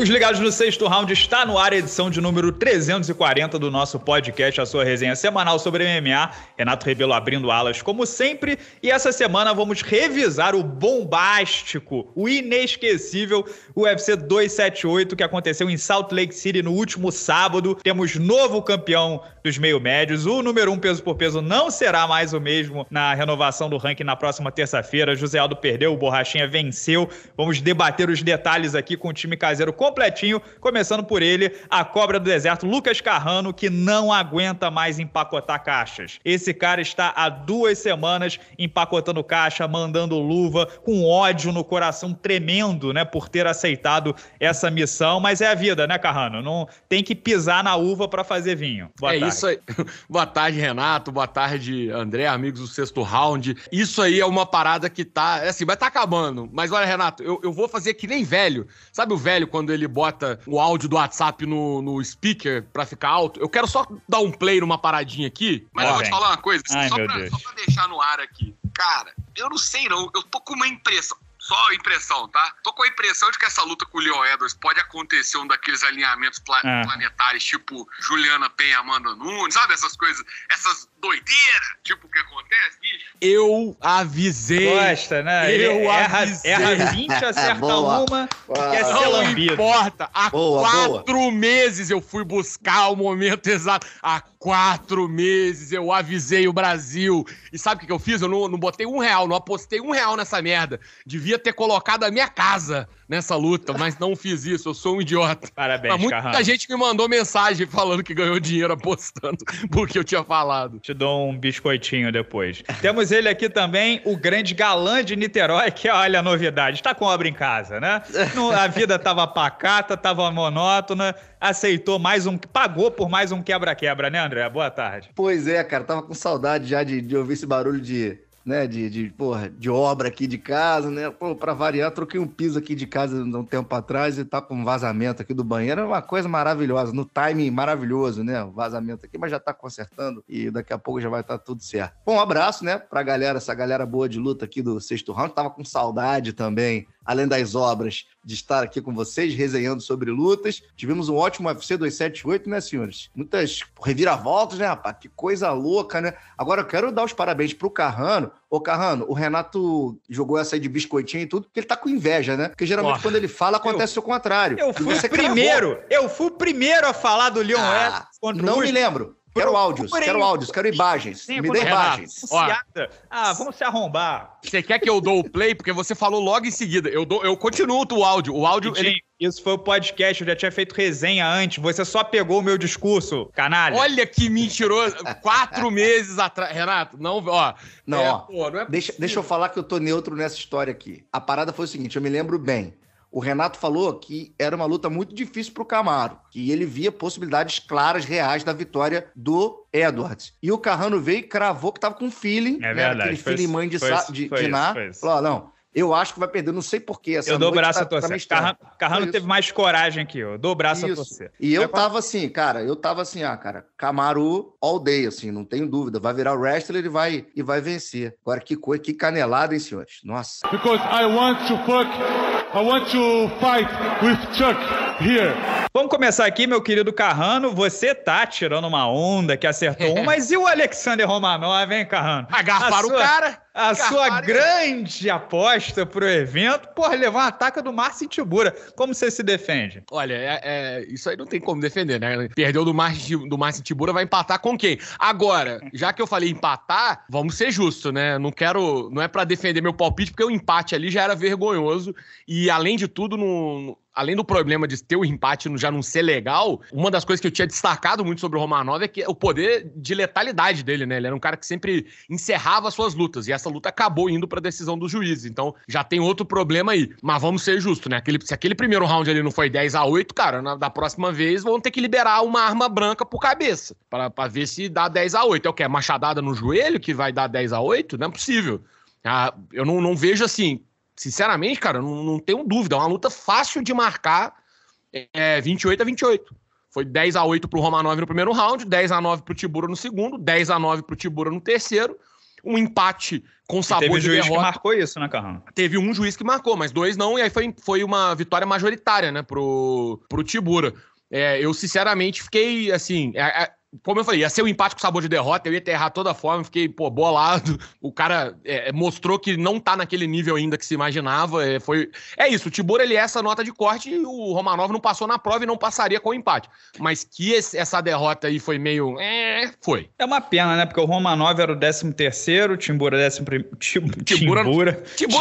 Amigos ligados no sexto round, está no ar a edição de número 340 do nosso podcast, a sua resenha semanal sobre MMA. Renato Rebelo abrindo alas, como sempre. E essa semana vamos revisar o bombástico, o inesquecível UFC 278 que aconteceu em Salt Lake City no último sábado. Temos novo campeão dos meio-médios. O número um peso por peso não será mais o mesmo na renovação do ranking na próxima terça-feira. José Aldo perdeu, o Borrachinha venceu. Vamos debater os detalhes aqui com o time caseiro completinho, começando por ele, a cobra do deserto, Lucas Carrano, que não aguenta mais empacotar caixas. Esse cara está há duas semanas empacotando caixa, mandando luva, com ódio no coração tremendo, né, por ter aceitado essa missão, mas é a vida, né, Carrano? Não tem que pisar na uva para fazer vinho. Boa é tarde. isso aí. Boa tarde, Renato. Boa tarde, André, amigos do sexto round. Isso aí é uma parada que tá, é assim, vai tá acabando. Mas olha, Renato, eu, eu vou fazer que nem velho. Sabe o velho quando ele ele bota o áudio do WhatsApp no, no speaker pra ficar alto. Eu quero só dar um play numa paradinha aqui, mas ah, eu vou te falar uma coisa, Ai, só, pra, só pra deixar no ar aqui. Cara, eu não sei não, eu tô com uma impressão só impressão, tá? Tô com a impressão de que essa luta com o Leon Edwards pode acontecer um daqueles alinhamentos pla é. planetários, tipo Juliana Penha Amanda Nunes, sabe? Essas coisas, essas doideiras, tipo o que acontece, bicho. Eu avisei. Gosta, né? Eu erra, avisei. Erra 20, acerta é, é boa. uma, boa. quer ser lambido. Não importa. Há boa, quatro boa. meses eu fui buscar o momento exato. Há quatro meses eu avisei o Brasil. E sabe o que eu fiz? Eu não, não botei um real, não apostei um real nessa merda. Devia ter colocado a minha casa nessa luta, mas não fiz isso, eu sou um idiota. Parabéns, mas muita gente me mandou mensagem falando que ganhou dinheiro apostando porque eu tinha falado. Te dou um biscoitinho depois. Temos ele aqui também, o grande galã de Niterói, que olha a novidade, está com obra em casa, né? No, a vida tava pacata, tava monótona, aceitou mais um, pagou por mais um quebra-quebra, né, André? Boa tarde. Pois é, cara, tava com saudade já de, de ouvir esse barulho de né, de, de, porra, de obra aqui de casa, né? Pô, pra variar, troquei um piso aqui de casa um tempo atrás e tá com um vazamento aqui do banheiro. É uma coisa maravilhosa, no timing maravilhoso, né? O vazamento aqui, mas já tá consertando e daqui a pouco já vai estar tá tudo certo. Bom, um abraço, né, pra galera, essa galera boa de luta aqui do sexto round. Tava com saudade também além das obras, de estar aqui com vocês, resenhando sobre lutas. Tivemos um ótimo UFC 278, né, senhores? Muitas reviravoltas, né, rapaz? Que coisa louca, né? Agora eu quero dar os parabéns pro Carrano. Ô, Carrano, o Renato jogou essa aí de biscoitinho e tudo, porque ele tá com inveja, né? Porque geralmente Porra. quando ele fala, acontece eu, o contrário. Eu fui o primeiro, cravou. eu fui o primeiro a falar do Leon ah, Não me lembro. Quero áudios, quero áudios, quero imagens. me dê né, imagens. ah, vamos se arrombar. Você quer que eu dou o play? Porque você falou logo em seguida. Eu, dou, eu continuo o áudio. O áudio, ele... Isso foi o podcast, eu já tinha feito resenha antes. Você só pegou o meu discurso, canalha. Olha que mentiroso. Quatro meses atrás. Renato, não, ó. Não, é, ó, pô, não é deixa, deixa eu falar que eu tô neutro nessa história aqui. A parada foi o seguinte: eu me lembro bem. O Renato falou que era uma luta muito difícil para o Camaro, que ele via possibilidades claras, reais da vitória do Edwards. E o Carrano veio e cravou que estava com feeling, é né, verdade, aquele foi, feeling mãe de, foi, de, foi de Ná. Falou, não, eu acho que vai perder, não sei porquê. Essa eu dou tá braço tá, a torcer. Tá Carrano, teve mais coragem que eu. eu dou braço isso. a torcer. E eu tava assim, cara, eu tava assim, ah, cara, Camaro all day, assim, não tenho dúvida. Vai virar o wrestler e vai, e vai vencer. Agora, que coisa, que canelada, hein, senhores? Nossa. Because I want to fuck I want to fight with Chuck here. Vamos começar aqui, meu querido Carrano. Você tá tirando uma onda que acertou um, mas e o Alexander Romanov, hein, Carrano? Agarraram para sua... o cara. A Carvalho. sua grande aposta pro evento, porra, levar um ataque do Márcio Tibura. Como você se defende? Olha, é, é, isso aí não tem como defender, né? Perdeu do Márcio do Tibura, vai empatar com quem? Agora, já que eu falei empatar, vamos ser justos, né? Não quero. Não é para defender meu palpite, porque o empate ali já era vergonhoso. E, além de tudo, no além do problema de ter o empate já não ser legal, uma das coisas que eu tinha destacado muito sobre o Romanov é que é o poder de letalidade dele, né? Ele era um cara que sempre encerrava suas lutas. E essa luta acabou indo para a decisão dos juízes. Então já tem outro problema aí. Mas vamos ser justos, né? Aquele, se aquele primeiro round ali não foi 10 a 8 cara, na, da próxima vez vão ter que liberar uma arma branca por cabeça para ver se dá 10 a 8 É o quê? Machadada no joelho que vai dar 10 a 8 Não é possível. Ah, eu não, não, vejo assim. Sinceramente, cara, não, não tenho dúvida. É uma luta fácil de marcar é, 28 a 28. Foi 10 a 8 pro Romanov no primeiro round, 10 a 9 pro Tibura no segundo, 10 a 9 pro Tibura no terceiro um empate com sabor teve de juiz derrota. que marcou isso, né, Carrano? Teve um juiz que marcou, mas dois não, e aí foi, foi uma vitória majoritária, né, pro, pro Tibura. É, eu, sinceramente, fiquei, assim... É, é como eu falei, ia ser um empate com sabor de derrota, eu ia aterrar toda a forma, fiquei, pô, bolado. O cara é, é, mostrou que não tá naquele nível ainda que se imaginava. É, foi... é isso, o Tibor ele é essa nota de corte e o Romanov não passou na prova e não passaria com o empate. Mas que esse, essa derrota aí foi meio. É, foi. É uma pena, né? Porque o Romanov era o 13 terceiro, o Timbura era o 11 Timbura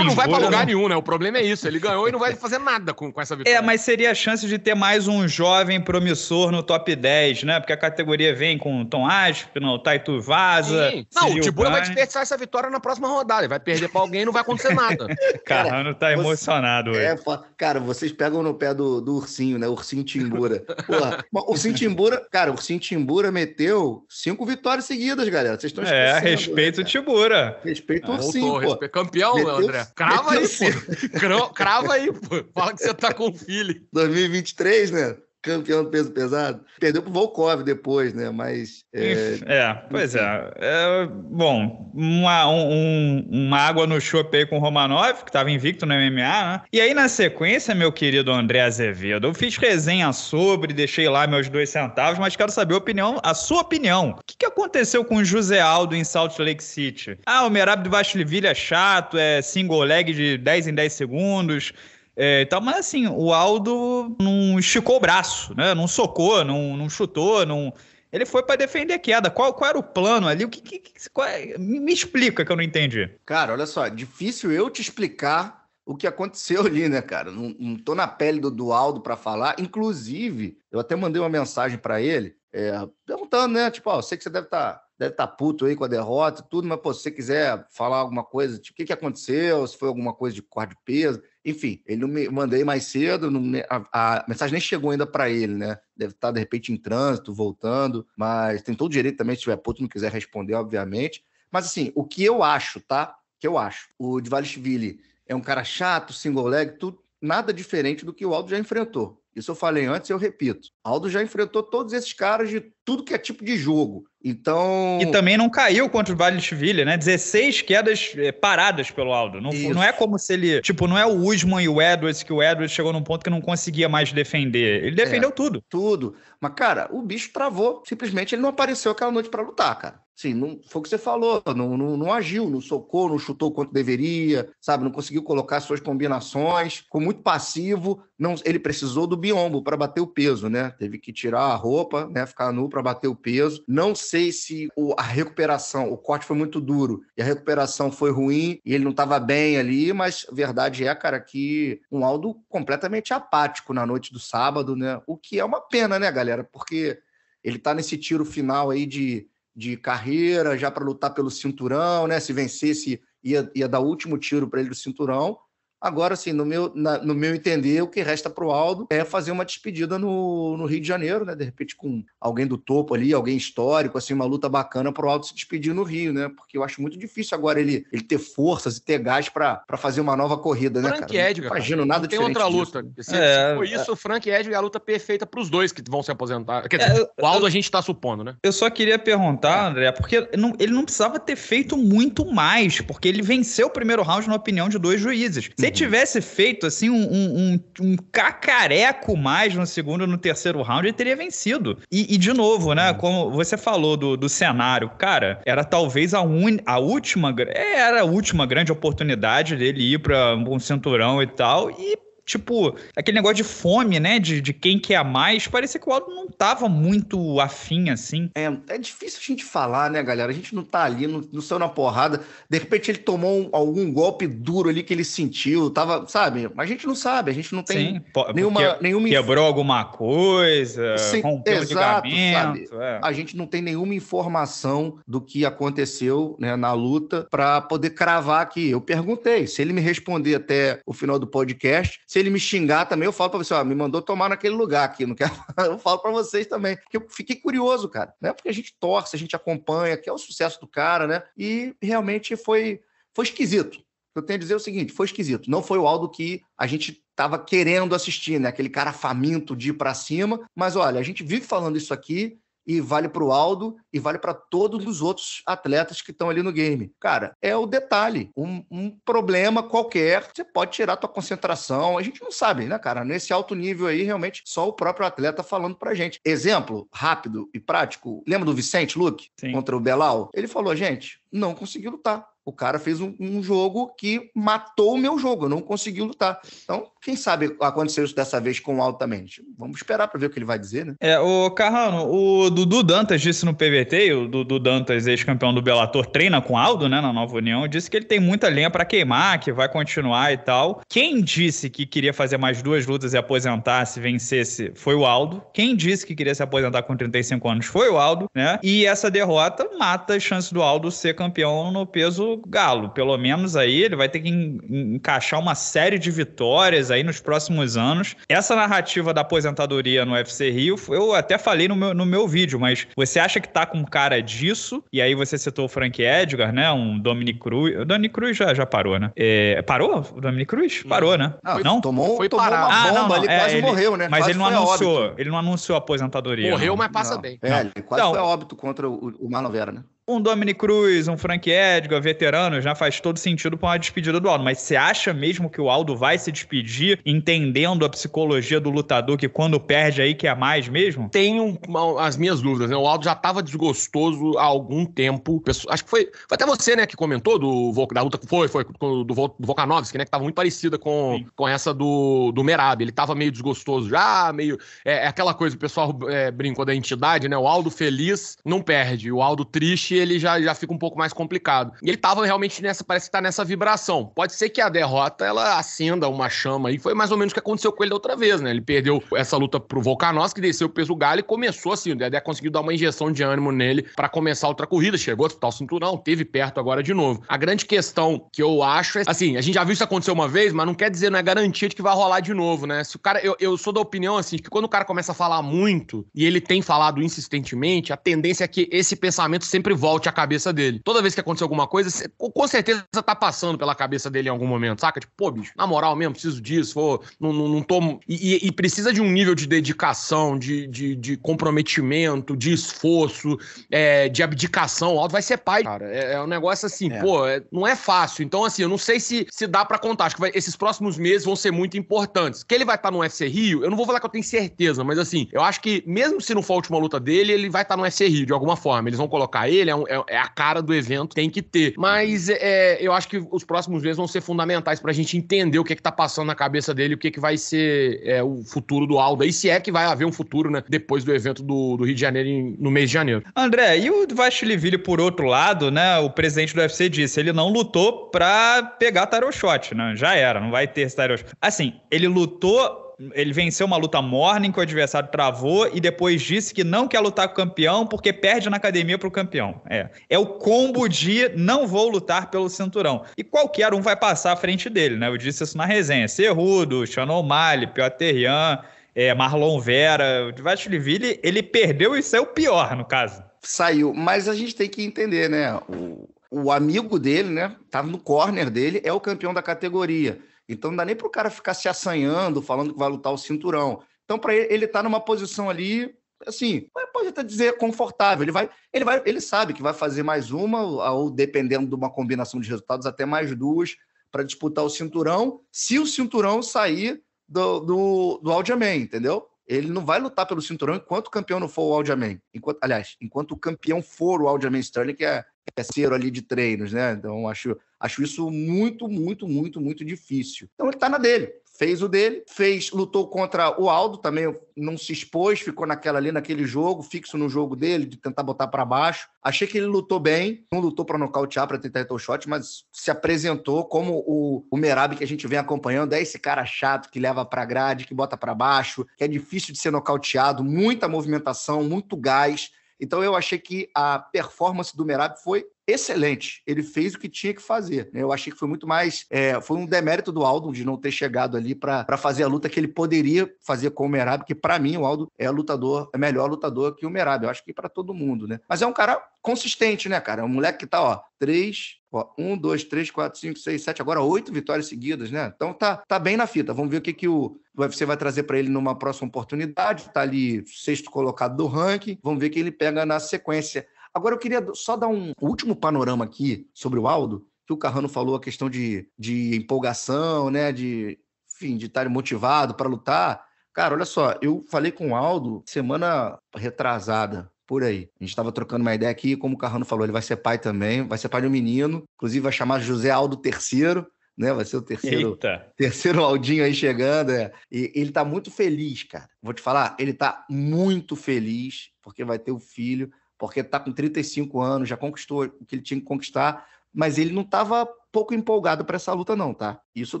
não vai pra lugar não. nenhum, né? O problema é isso. Ele ganhou e não vai fazer nada com, com essa é, vitória. É, mas seria a chance de ter mais um jovem promissor no top 10, né? Porque a categoria vem com Tom Aspinall, o Taito Vaza. Sim. Não, o Tibura vai desperdiçar essa vitória na próxima rodada. Ele vai perder pra alguém e não vai acontecer nada. Carrano tá emocionado você... É, cara, vocês pegam no pé do, do ursinho, né? Ursinho Timbura. Porra, ursinho Timbura, cara, o ursinho Timbura meteu cinco vitórias seguidas, galera. Vocês estão é, esquecendo. É, respeito o Tibura. Ah, respeito o ursinho. Voltou, pô. Respe... Campeão, meteu, André. Crava aí, pô. Crava aí, pô. Fala que você tá com o filho. 2023, né? campeão do peso pesado. Perdeu pro Volkov depois, né? Mas. É, é pois é. é. bom, uma, um, uma água no chope aí com o Romanov, que tava invicto no MMA, né? E aí, na sequência, meu querido André Azevedo, eu fiz resenha sobre, deixei lá meus dois centavos, mas quero saber a opinião, a sua opinião. O que, que aconteceu com o José Aldo em Salt Lake City? Ah, o Merab do Vastiliville é chato, é single leg de 10 em 10 segundos. É, mas assim, o Aldo não esticou o braço, né? Não socou, não, não chutou, não. Ele foi para defender a queda. Qual, qual era o plano ali? O que, que, que qual, é? me explica que eu não entendi. Cara, olha só, difícil eu te explicar o que aconteceu ali, né, cara? Não, não tô na pele do, Aldo para falar. Inclusive, eu até mandei uma mensagem para ele, é, perguntando, né? Tipo, ó, sei que você deve estar tá, deve estar tá puto aí com a derrota e tudo, mas pô, se você quiser falar alguma coisa, tipo, o que, que aconteceu, se foi alguma coisa de cor de peso. Enfim, ele não me mandei mais cedo, não, a, a, mensagem nem chegou ainda para ele, né? Deve estar, tá, de repente, em trânsito, voltando, mas tem todo o direito também, se tiver puto, não quiser responder, obviamente. Mas, assim, o que eu acho, tá? O que eu acho. O Dvalishvili é um cara chato, single leg, tudo, nada diferente do que o Aldo já enfrentou. Isso eu falei antes e eu repito. Aldo já enfrentou todos esses caras de tudo que é tipo de jogo. Então. E também não caiu contra o Valishvili, né? 16 quedas eh, paradas pelo Aldo. Não, não é como se ele. Tipo, não é o Usman e o Edwards, que o Edwards chegou num ponto que não conseguia mais defender. Ele é, defendeu é, tudo. Tudo. Mas, cara, o bicho travou. Simplesmente ele não apareceu aquela noite para lutar, cara. Sim, não, foi o que você falou, não, não, não, agiu, não socou, não chutou quanto deveria, sabe? Não conseguiu colocar suas combinações, ficou muito passivo. Não, ele precisou do biombo para bater o peso, né? Teve que tirar a roupa, né? Ficar nu para bater o peso. Não sei se a recuperação, o corte foi muito duro e a recuperação foi ruim e ele não estava bem ali, mas a verdade é, cara, que um Aldo completamente apático na noite do sábado, né? O que é uma pena, né, galera? Porque ele está nesse tiro final aí de, de carreira, já para lutar pelo cinturão, né? Se vencesse, ia, ia dar o último tiro para ele do cinturão Agora, assim, no meu, na, no meu entender, o que resta para o Aldo é fazer uma despedida no, no Rio de Janeiro, né? De repente, com alguém do topo ali, alguém histórico, assim, uma luta bacana para o Aldo se despedir no Rio, né? Porque eu acho muito difícil agora ele, ele ter forças e ter gás para fazer uma nova corrida, né, Frank né, cara? Edgar, não imagino nada de tem diferente. Tem outra luta. Né? Se, é, se for é. isso, o é... Frank Edgar é a luta perfeita para os dois que vão se aposentar. Quer dizer, é, o Aldo eu, a gente está supondo, né? Eu só queria perguntar, é. André, porque não, ele não precisava ter feito muito mais, porque ele venceu o primeiro round na opinião de dois juízes. Se se tivesse feito assim um, um, um, cacareco mais no segundo no terceiro round, ele teria vencido. E, e de novo, né? Hum. Como você falou do, do cenário, cara, era talvez a, un, a última é, era a última grande oportunidade dele ir para um cinturão e tal. E Tipo, aquele negócio de fome, né? De, de quem quer mais. Parecia que o Aldo não tava muito afim, assim. É, é difícil a gente falar, né, galera? A gente não tá ali, não, não saiu na porrada. De repente ele tomou um, algum golpe duro ali que ele sentiu. Tava, sabe? Mas a gente não sabe, a gente não tem Sim, nenhuma, que, nenhuma. Quebrou alguma coisa, Sim, rompeu exato, sabe? É. A gente não tem nenhuma informação do que aconteceu né, na luta para poder cravar aqui. Eu perguntei. Se ele me responder até o final do podcast, se ele me xingar também, eu falo para você, ó, me mandou tomar naquele lugar aqui, não quero. eu falo para vocês também, que eu fiquei curioso, cara, né? Porque a gente torce, a gente acompanha, que é o sucesso do cara, né? E realmente foi foi esquisito. Eu tenho a dizer é o seguinte, foi esquisito. Não foi o Aldo que a gente estava querendo assistir, né? Aquele cara faminto de ir para cima, mas olha, a gente vive falando isso aqui e vale para o Aldo e vale para todos os outros atletas que estão ali no game. Cara, é o detalhe. Um, um, problema qualquer, você pode tirar tua concentração. A gente não sabe, né, cara? Nesse alto nível aí, realmente, só o próprio atleta falando para gente. Exemplo rápido e prático. Lembra do Vicente Luke Sim. contra o Belal? Ele falou, gente, não consegui lutar o cara fez um, um jogo que matou o meu jogo, eu não consegui lutar. Então, quem sabe aconteceu isso dessa vez com o altamente. Tipo, vamos esperar para ver o que ele vai dizer, né? É, o Carrano, o Dudu Dantas disse no PVT, o Dudu Dantas, ex-campeão do Bellator, treina com Aldo, né, na Nova União, disse que ele tem muita lenha para queimar, que vai continuar e tal. Quem disse que queria fazer mais duas lutas e aposentar se vencesse foi o Aldo. Quem disse que queria se aposentar com 35 anos foi o Aldo, né? E essa derrota mata a chance do Aldo ser campeão no peso Galo. Pelo menos aí ele vai ter que en encaixar uma série de vitórias aí nos próximos anos. Essa narrativa da aposentadoria no UFC Rio, eu até falei no meu, no meu vídeo, mas você acha que tá com cara disso? E aí você citou o Frank Edgar, né? Um Dominic Cruz. O Dominic Cruz já, já parou, né? É, parou? O Dominic Cruz? Parou, né? Não, foi, ah, Tomou, foi tomou uma bomba, ah, não, não. ele é, quase ele, morreu, né? Mas quase ele não anunciou, óbito. ele não anunciou a aposentadoria. Morreu, mas passa bem. É, ele quase então, foi óbito contra o, o Marlon Vera, né? um Dominic Cruz, um Frank Edgar, veterano, já faz todo sentido para uma despedida do Aldo. Mas você acha mesmo que o Aldo vai se despedir, entendendo a psicologia do lutador, que quando perde aí quer é mais mesmo? Tenho as minhas dúvidas, né? O Aldo já estava desgostoso há algum tempo. Acho que foi, foi até você, né, que comentou do, da luta. que Foi, foi, do, do Volkanovski, né, que estava muito parecida com, com essa do, do Merab. Ele estava meio desgostoso já, meio. É, é aquela coisa, o pessoal é, brincou da entidade, né? O Aldo feliz não perde, o Aldo triste ele já, já fica um pouco mais complicado. E ele tava realmente nessa, parece que tá nessa vibração. Pode ser que a derrota ela acenda uma chama e foi mais ou menos o que aconteceu com ele da outra vez, né? Ele perdeu essa luta pro Volkanovski, desceu o peso galho e começou assim, o Dedé conseguiu dar uma injeção de ânimo nele para começar outra corrida, chegou a disputar o cinturão, teve perto agora de novo. A grande questão que eu acho é, assim, a gente já viu isso acontecer uma vez, mas não quer dizer, não é garantia de que vai rolar de novo, né? Se o cara, eu, eu sou da opinião, assim, que quando o cara começa a falar muito, e ele tem falado insistentemente, a tendência é que esse pensamento sempre volte volte à cabeça dele. Toda vez que acontecer alguma coisa, cê, com certeza tá passando pela cabeça dele em algum momento, saca? Tipo, pô, bicho, na moral mesmo, preciso disso, pô, não, não, não tomo. E, e, e, precisa de um nível de dedicação, de, de, de comprometimento, de esforço, é, de abdicação alto. Vai ser pai, cara. É, é um negócio assim, é. pô, é, não é fácil. Então, assim, eu não sei se, se dá para contar. Acho que vai, esses próximos meses vão ser muito importantes. Que ele vai estar tá no UFC Rio, eu não vou falar que eu tenho certeza, mas assim, eu acho que mesmo se não for a última luta dele, ele vai estar tá no UFC Rio de alguma forma. Eles vão colocar ele, é é, é, é, a cara do evento, tem que ter. Mas é, é, eu acho que os próximos meses vão ser fundamentais pra gente entender o que é que tá passando na cabeça dele, o que é que vai ser é, o futuro do Alda. E se é que vai haver um futuro, né? Depois do evento do, do Rio de Janeiro em, no mês de janeiro. André, e o Vastiliville, por outro lado, né? O presidente do UFC disse, ele não lutou pra pegar tarot shot, né? Já era, não vai ter esse tarot shot. Assim, ele lutou ele venceu uma luta morning que o adversário travou e depois disse que não quer lutar com o campeão porque perde na academia pro campeão. É. É o combo de não vou lutar pelo cinturão. E qualquer um vai passar à frente dele, né? Eu disse isso na resenha. Serrudo, Shannon Mali, Piotrian, é, Marlon Vera, o Dvatchiliville, ele perdeu e saiu pior, no caso. Saiu, mas a gente tem que entender, né? O, o amigo dele, né? Tava tá no corner dele, é o campeão da categoria. Então não dá nem para o cara ficar se assanhando, falando que vai lutar o cinturão. Então, para ele, ele tá numa posição ali, assim, pode até dizer confortável. Ele vai, ele vai, ele sabe que vai fazer mais uma, ou dependendo de uma combinação de resultados, até mais duas para disputar o cinturão, se o cinturão sair do, do, do Aldiaman, entendeu? Ele não vai lutar pelo cinturão enquanto o campeão não for o Aldiaman. Enquanto, aliás, enquanto o campeão for o Aldiaman Sterling, que é, parceiro é ali de treinos, né? Então, acho, acho isso muito, muito, muito, muito difícil. Então, ele está na dele. Fez o dele, fez, lutou contra o Aldo, também não se expôs, ficou naquela ali, naquele jogo, fixo no jogo dele, de tentar botar para baixo. Achei que ele lutou bem, não lutou para nocautear, para tentar o shot, mas se apresentou como o, o Merab que a gente vem acompanhando, é esse cara chato que leva para grade, que bota para baixo, que é difícil de ser nocauteado, muita movimentação, muito gás então eu achei que a performance do Merab foi excelente. Ele fez o que tinha que fazer. Né? Eu achei que foi muito mais. É, foi um demérito do Aldo de não ter chegado ali para fazer a luta que ele poderia fazer com o Merab, que para mim o Aldo é lutador, é melhor lutador que o Merab. Eu acho que para todo mundo, né? Mas é um cara consistente, né, cara? É um moleque que tá, ó, três, ó, um, dois, três, quatro, cinco, seis, sete, agora oito vitórias seguidas, né? Então tá, tá bem na fita. Vamos ver o que, que o UFC vai trazer para ele numa próxima oportunidade. Tá ali sexto colocado do ranking. Vamos ver o que ele pega na sequência. Agora eu queria só dar um último panorama aqui sobre o Aldo, que o Carrano falou a questão de, de empolgação, né? De, enfim, de estar motivado para lutar. Cara, olha só, eu falei com o Aldo semana retrasada, por aí. A gente estava trocando uma ideia aqui, como o Carrano falou, ele vai ser pai também, vai ser pai de um menino, inclusive vai chamar José Aldo III, né? Vai ser o terceiro, Eita. terceiro Aldinho aí chegando. É. E ele tá muito feliz, cara. Vou te falar, ele tá muito feliz porque vai ter o filho porque está com 35 anos, já conquistou o que ele tinha que conquistar, mas ele não estava pouco empolgado para essa luta, não, tá? Isso eu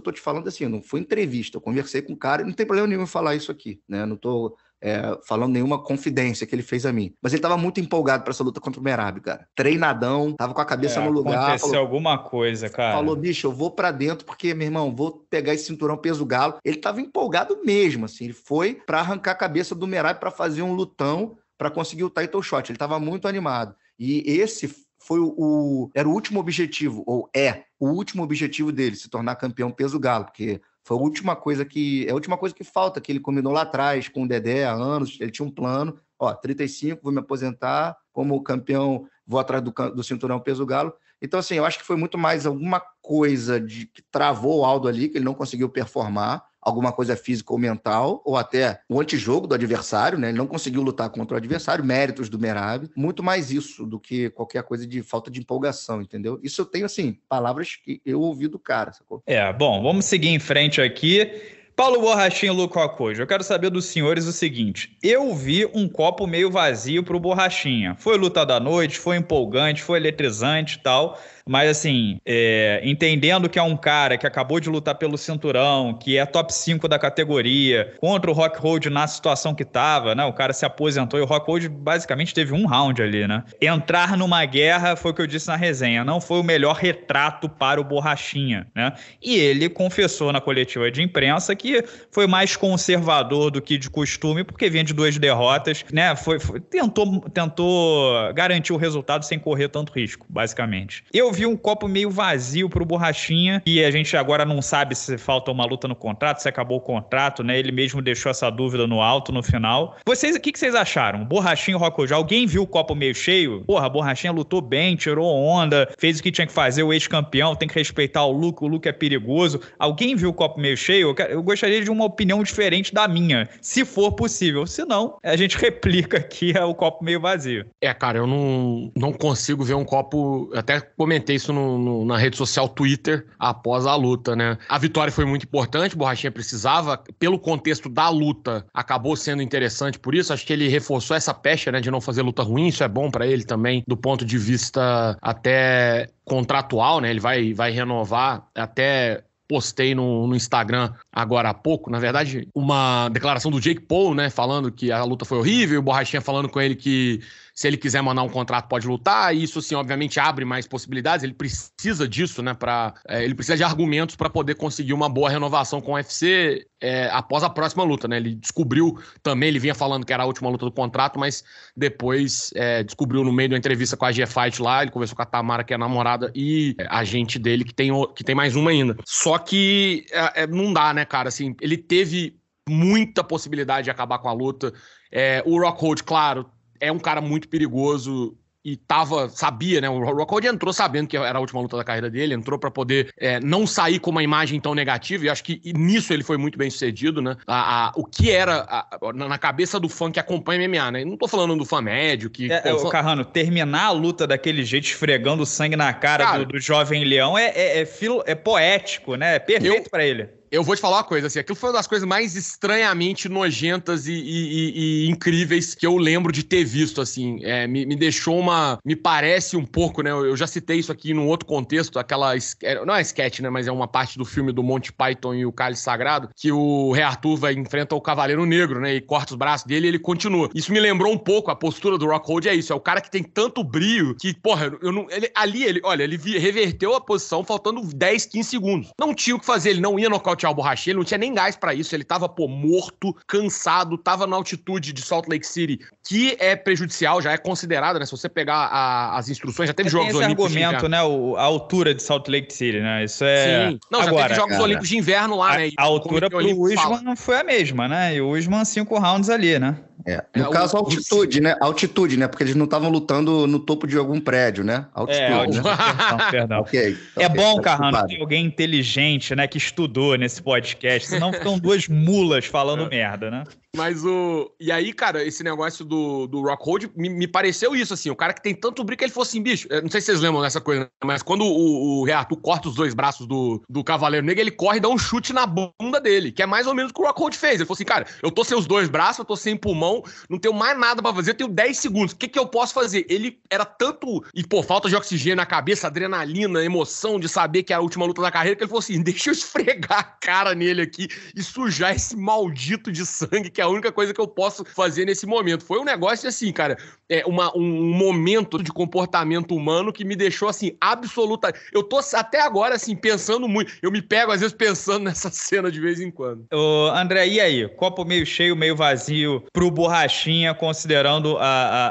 tô te falando assim, não foi entrevista, eu conversei com o cara, não tem problema nenhum em falar isso aqui, né? Não tô é, falando nenhuma confidência que ele fez a mim. Mas ele tava muito empolgado para essa luta contra o Merab, cara. Treinadão, tava com a cabeça é, no lugar. Aconteceu falou, alguma coisa, cara. Falou, bicho, eu vou para dentro porque, meu irmão, vou pegar esse cinturão peso galo. Ele tava empolgado mesmo, assim. Ele foi para arrancar a cabeça do Merab para fazer um lutão para conseguir o title shot. Ele estava muito animado. E esse foi o, o, era o último objetivo, ou é o último objetivo dele, se tornar campeão peso galo, porque foi a última coisa que é a última coisa que falta que ele combinou lá atrás com o Dedé há anos, ele tinha um plano, ó, 35, vou me aposentar como campeão, vou atrás do, do cinturão peso galo. Então assim, eu acho que foi muito mais alguma coisa de que travou o Aldo ali, que ele não conseguiu performar alguma coisa física ou mental, ou até o antijogo do adversário, né? Ele não conseguiu lutar contra o adversário, méritos do Merab, muito mais isso do que qualquer coisa de falta de empolgação, entendeu? Isso eu tenho, assim, palavras que eu ouvi do cara, sacou? É, bom, vamos seguir em frente aqui. Paulo Borrachinho Luco Acojo, eu quero saber dos senhores o seguinte: eu vi um copo meio vazio pro Borrachinha. Foi luta da noite, foi empolgante, foi eletrizante e tal. Mas, assim, é, entendendo que é um cara que acabou de lutar pelo cinturão, que é top 5 da categoria, contra o Rockhold na situação que tava, né? O cara se aposentou e o Rockhold basicamente teve um round ali, né? Entrar numa guerra foi o que eu disse na resenha, não foi o melhor retrato para o Borrachinha, né? E ele confessou na coletiva de imprensa que foi mais conservador do que de costume, porque vinha de duas derrotas, né? Foi, foi tentou, tentou garantir o resultado sem correr tanto risco, basicamente. Eu vi um copo meio vazio pro Borrachinha e a gente agora não sabe se falta uma luta no contrato, se acabou o contrato, né? Ele mesmo deixou essa dúvida no alto no final. Vocês, o que, que vocês acharam? Borrachinha e Rockojá, alguém viu o copo meio cheio? Porra, Borrachinha lutou bem, tirou onda, fez o que tinha que fazer, o ex-campeão, tem que respeitar o Luke, o Luke é perigoso. Alguém viu o copo meio cheio? Eu gostaria de uma opinião diferente da minha, se for possível. Se não, a gente replica aqui é o copo meio vazio. É, cara, eu não, não consigo ver um copo. Até comentei comentei isso no, no, na rede social Twitter após a luta, né? A vitória foi muito importante, Borrachinha precisava, pelo contexto da luta, acabou sendo interessante por isso. Acho que ele reforçou essa pecha, né, de não fazer luta ruim, isso é bom para ele também, do ponto de vista até contratual, né? Ele vai, vai renovar até postei no, no, Instagram agora há pouco, na verdade, uma declaração do Jake Paul, né, falando que a luta foi horrível, o Borrachinha falando com ele que se ele quiser mandar um contrato, pode lutar. E isso, sim, obviamente, abre mais possibilidades. Ele precisa disso, né? Pra, é, ele precisa de argumentos para poder conseguir uma boa renovação com o UFC é, após a próxima luta, né? Ele descobriu também, ele vinha falando que era a última luta do contrato, mas depois é, descobriu no meio de uma entrevista com a G-Fight lá, ele conversou com a Tamara, que é a namorada, e a gente dele, que tem, que tem mais uma ainda. Só que é, é, não dá, né, cara? Assim, ele teve muita possibilidade de acabar com a luta. É, o Rockhold, claro, é um cara muito perigoso e tava, sabia, né? O Rockhold entrou sabendo que era a última luta da carreira dele, entrou para poder é, não sair com uma imagem tão negativa, e acho que nisso ele foi muito bem sucedido, né? A, a, o que era a, na cabeça do fã que acompanha MMA, né? Não tô falando do fã médio que. É, pô, o é, fã... Carrano, terminar a luta daquele jeito, esfregando sangue na cara, cara do, do, jovem leão, é, é, é, filo, é poético, né? É perfeito eu... para ele. Eu vou te falar uma coisa, assim, aquilo foi uma das coisas mais estranhamente nojentas e, e, e incríveis que eu lembro de ter visto, assim. É, me, me, deixou uma. Me parece um pouco, né? Eu, eu já citei isso aqui num outro contexto, aquela. É, não é sketch, né? Mas é uma parte do filme do Monty Python e o Cálice Sagrado, que o Rei Arthur vai, enfrenta o Cavaleiro Negro, né? E corta os braços dele e ele continua. Isso me lembrou um pouco, a postura do Rockhold é isso. É o cara que tem tanto brilho que, porra, eu não. Ele, ali, ele, olha, ele reverteu a posição faltando 10, 15 segundos. Não tinha o que fazer, ele não ia nocautear nocautear o Ele não tinha nem gás para isso. Ele tava, pô, morto, cansado, tava na altitude de Salt Lake City, que é prejudicial, já é considerado né? Se você pegar a, as instruções, já teve é, Jogos esse Olímpicos. argumento, né? O, a altura de Salt Lake City, né? Isso é. Sim. Não, Agora, já teve Jogos cara, Olímpicos de inverno lá, a, né? E a altura pro Usman não foi a mesma, né? E o Usman, cinco rounds ali, né? É. é no é, caso, o, altitude, o... né? Altitude, né? Porque eles não estavam lutando no topo de algum prédio, né? Altitude. É, altitude. Né? perdão, perdão. okay, é bom, tá Carrano, ter alguém inteligente, né? Que estudou nesse podcast. Senão ficam duas mulas falando é. merda, né? Mas o. E aí, cara, esse negócio do, do Rockhold me, me pareceu isso, assim. O cara que tem tanto brinco, ele falou assim, bicho. Não sei se vocês lembram dessa coisa, né, mas quando o, o corta os dois braços do, do Cavaleiro Negro, ele corre e dá um chute na bunda dele, que é mais ou menos o que o Rockhold fez. Ele falou assim, cara, eu tô sem os dois braços, eu tô sem pulmão, não tenho mais nada para fazer, eu tenho 10 segundos. O que, que eu posso fazer? Ele era tanto. E, pô, falta de oxigênio na cabeça, adrenalina, emoção de saber que é a última luta da carreira, que ele falou assim: deixa eu esfregar a cara nele aqui e sujar esse maldito de sangue que é a única coisa que eu posso fazer nesse momento. Foi um negócio assim, cara, é uma, um momento de comportamento humano que me deixou assim, absoluta. Eu tô até agora, assim, pensando muito. Eu me pego, às vezes, pensando nessa cena de vez em quando. Ô, André, e aí? Copo meio cheio, meio vazio pro Borrachinha, considerando a,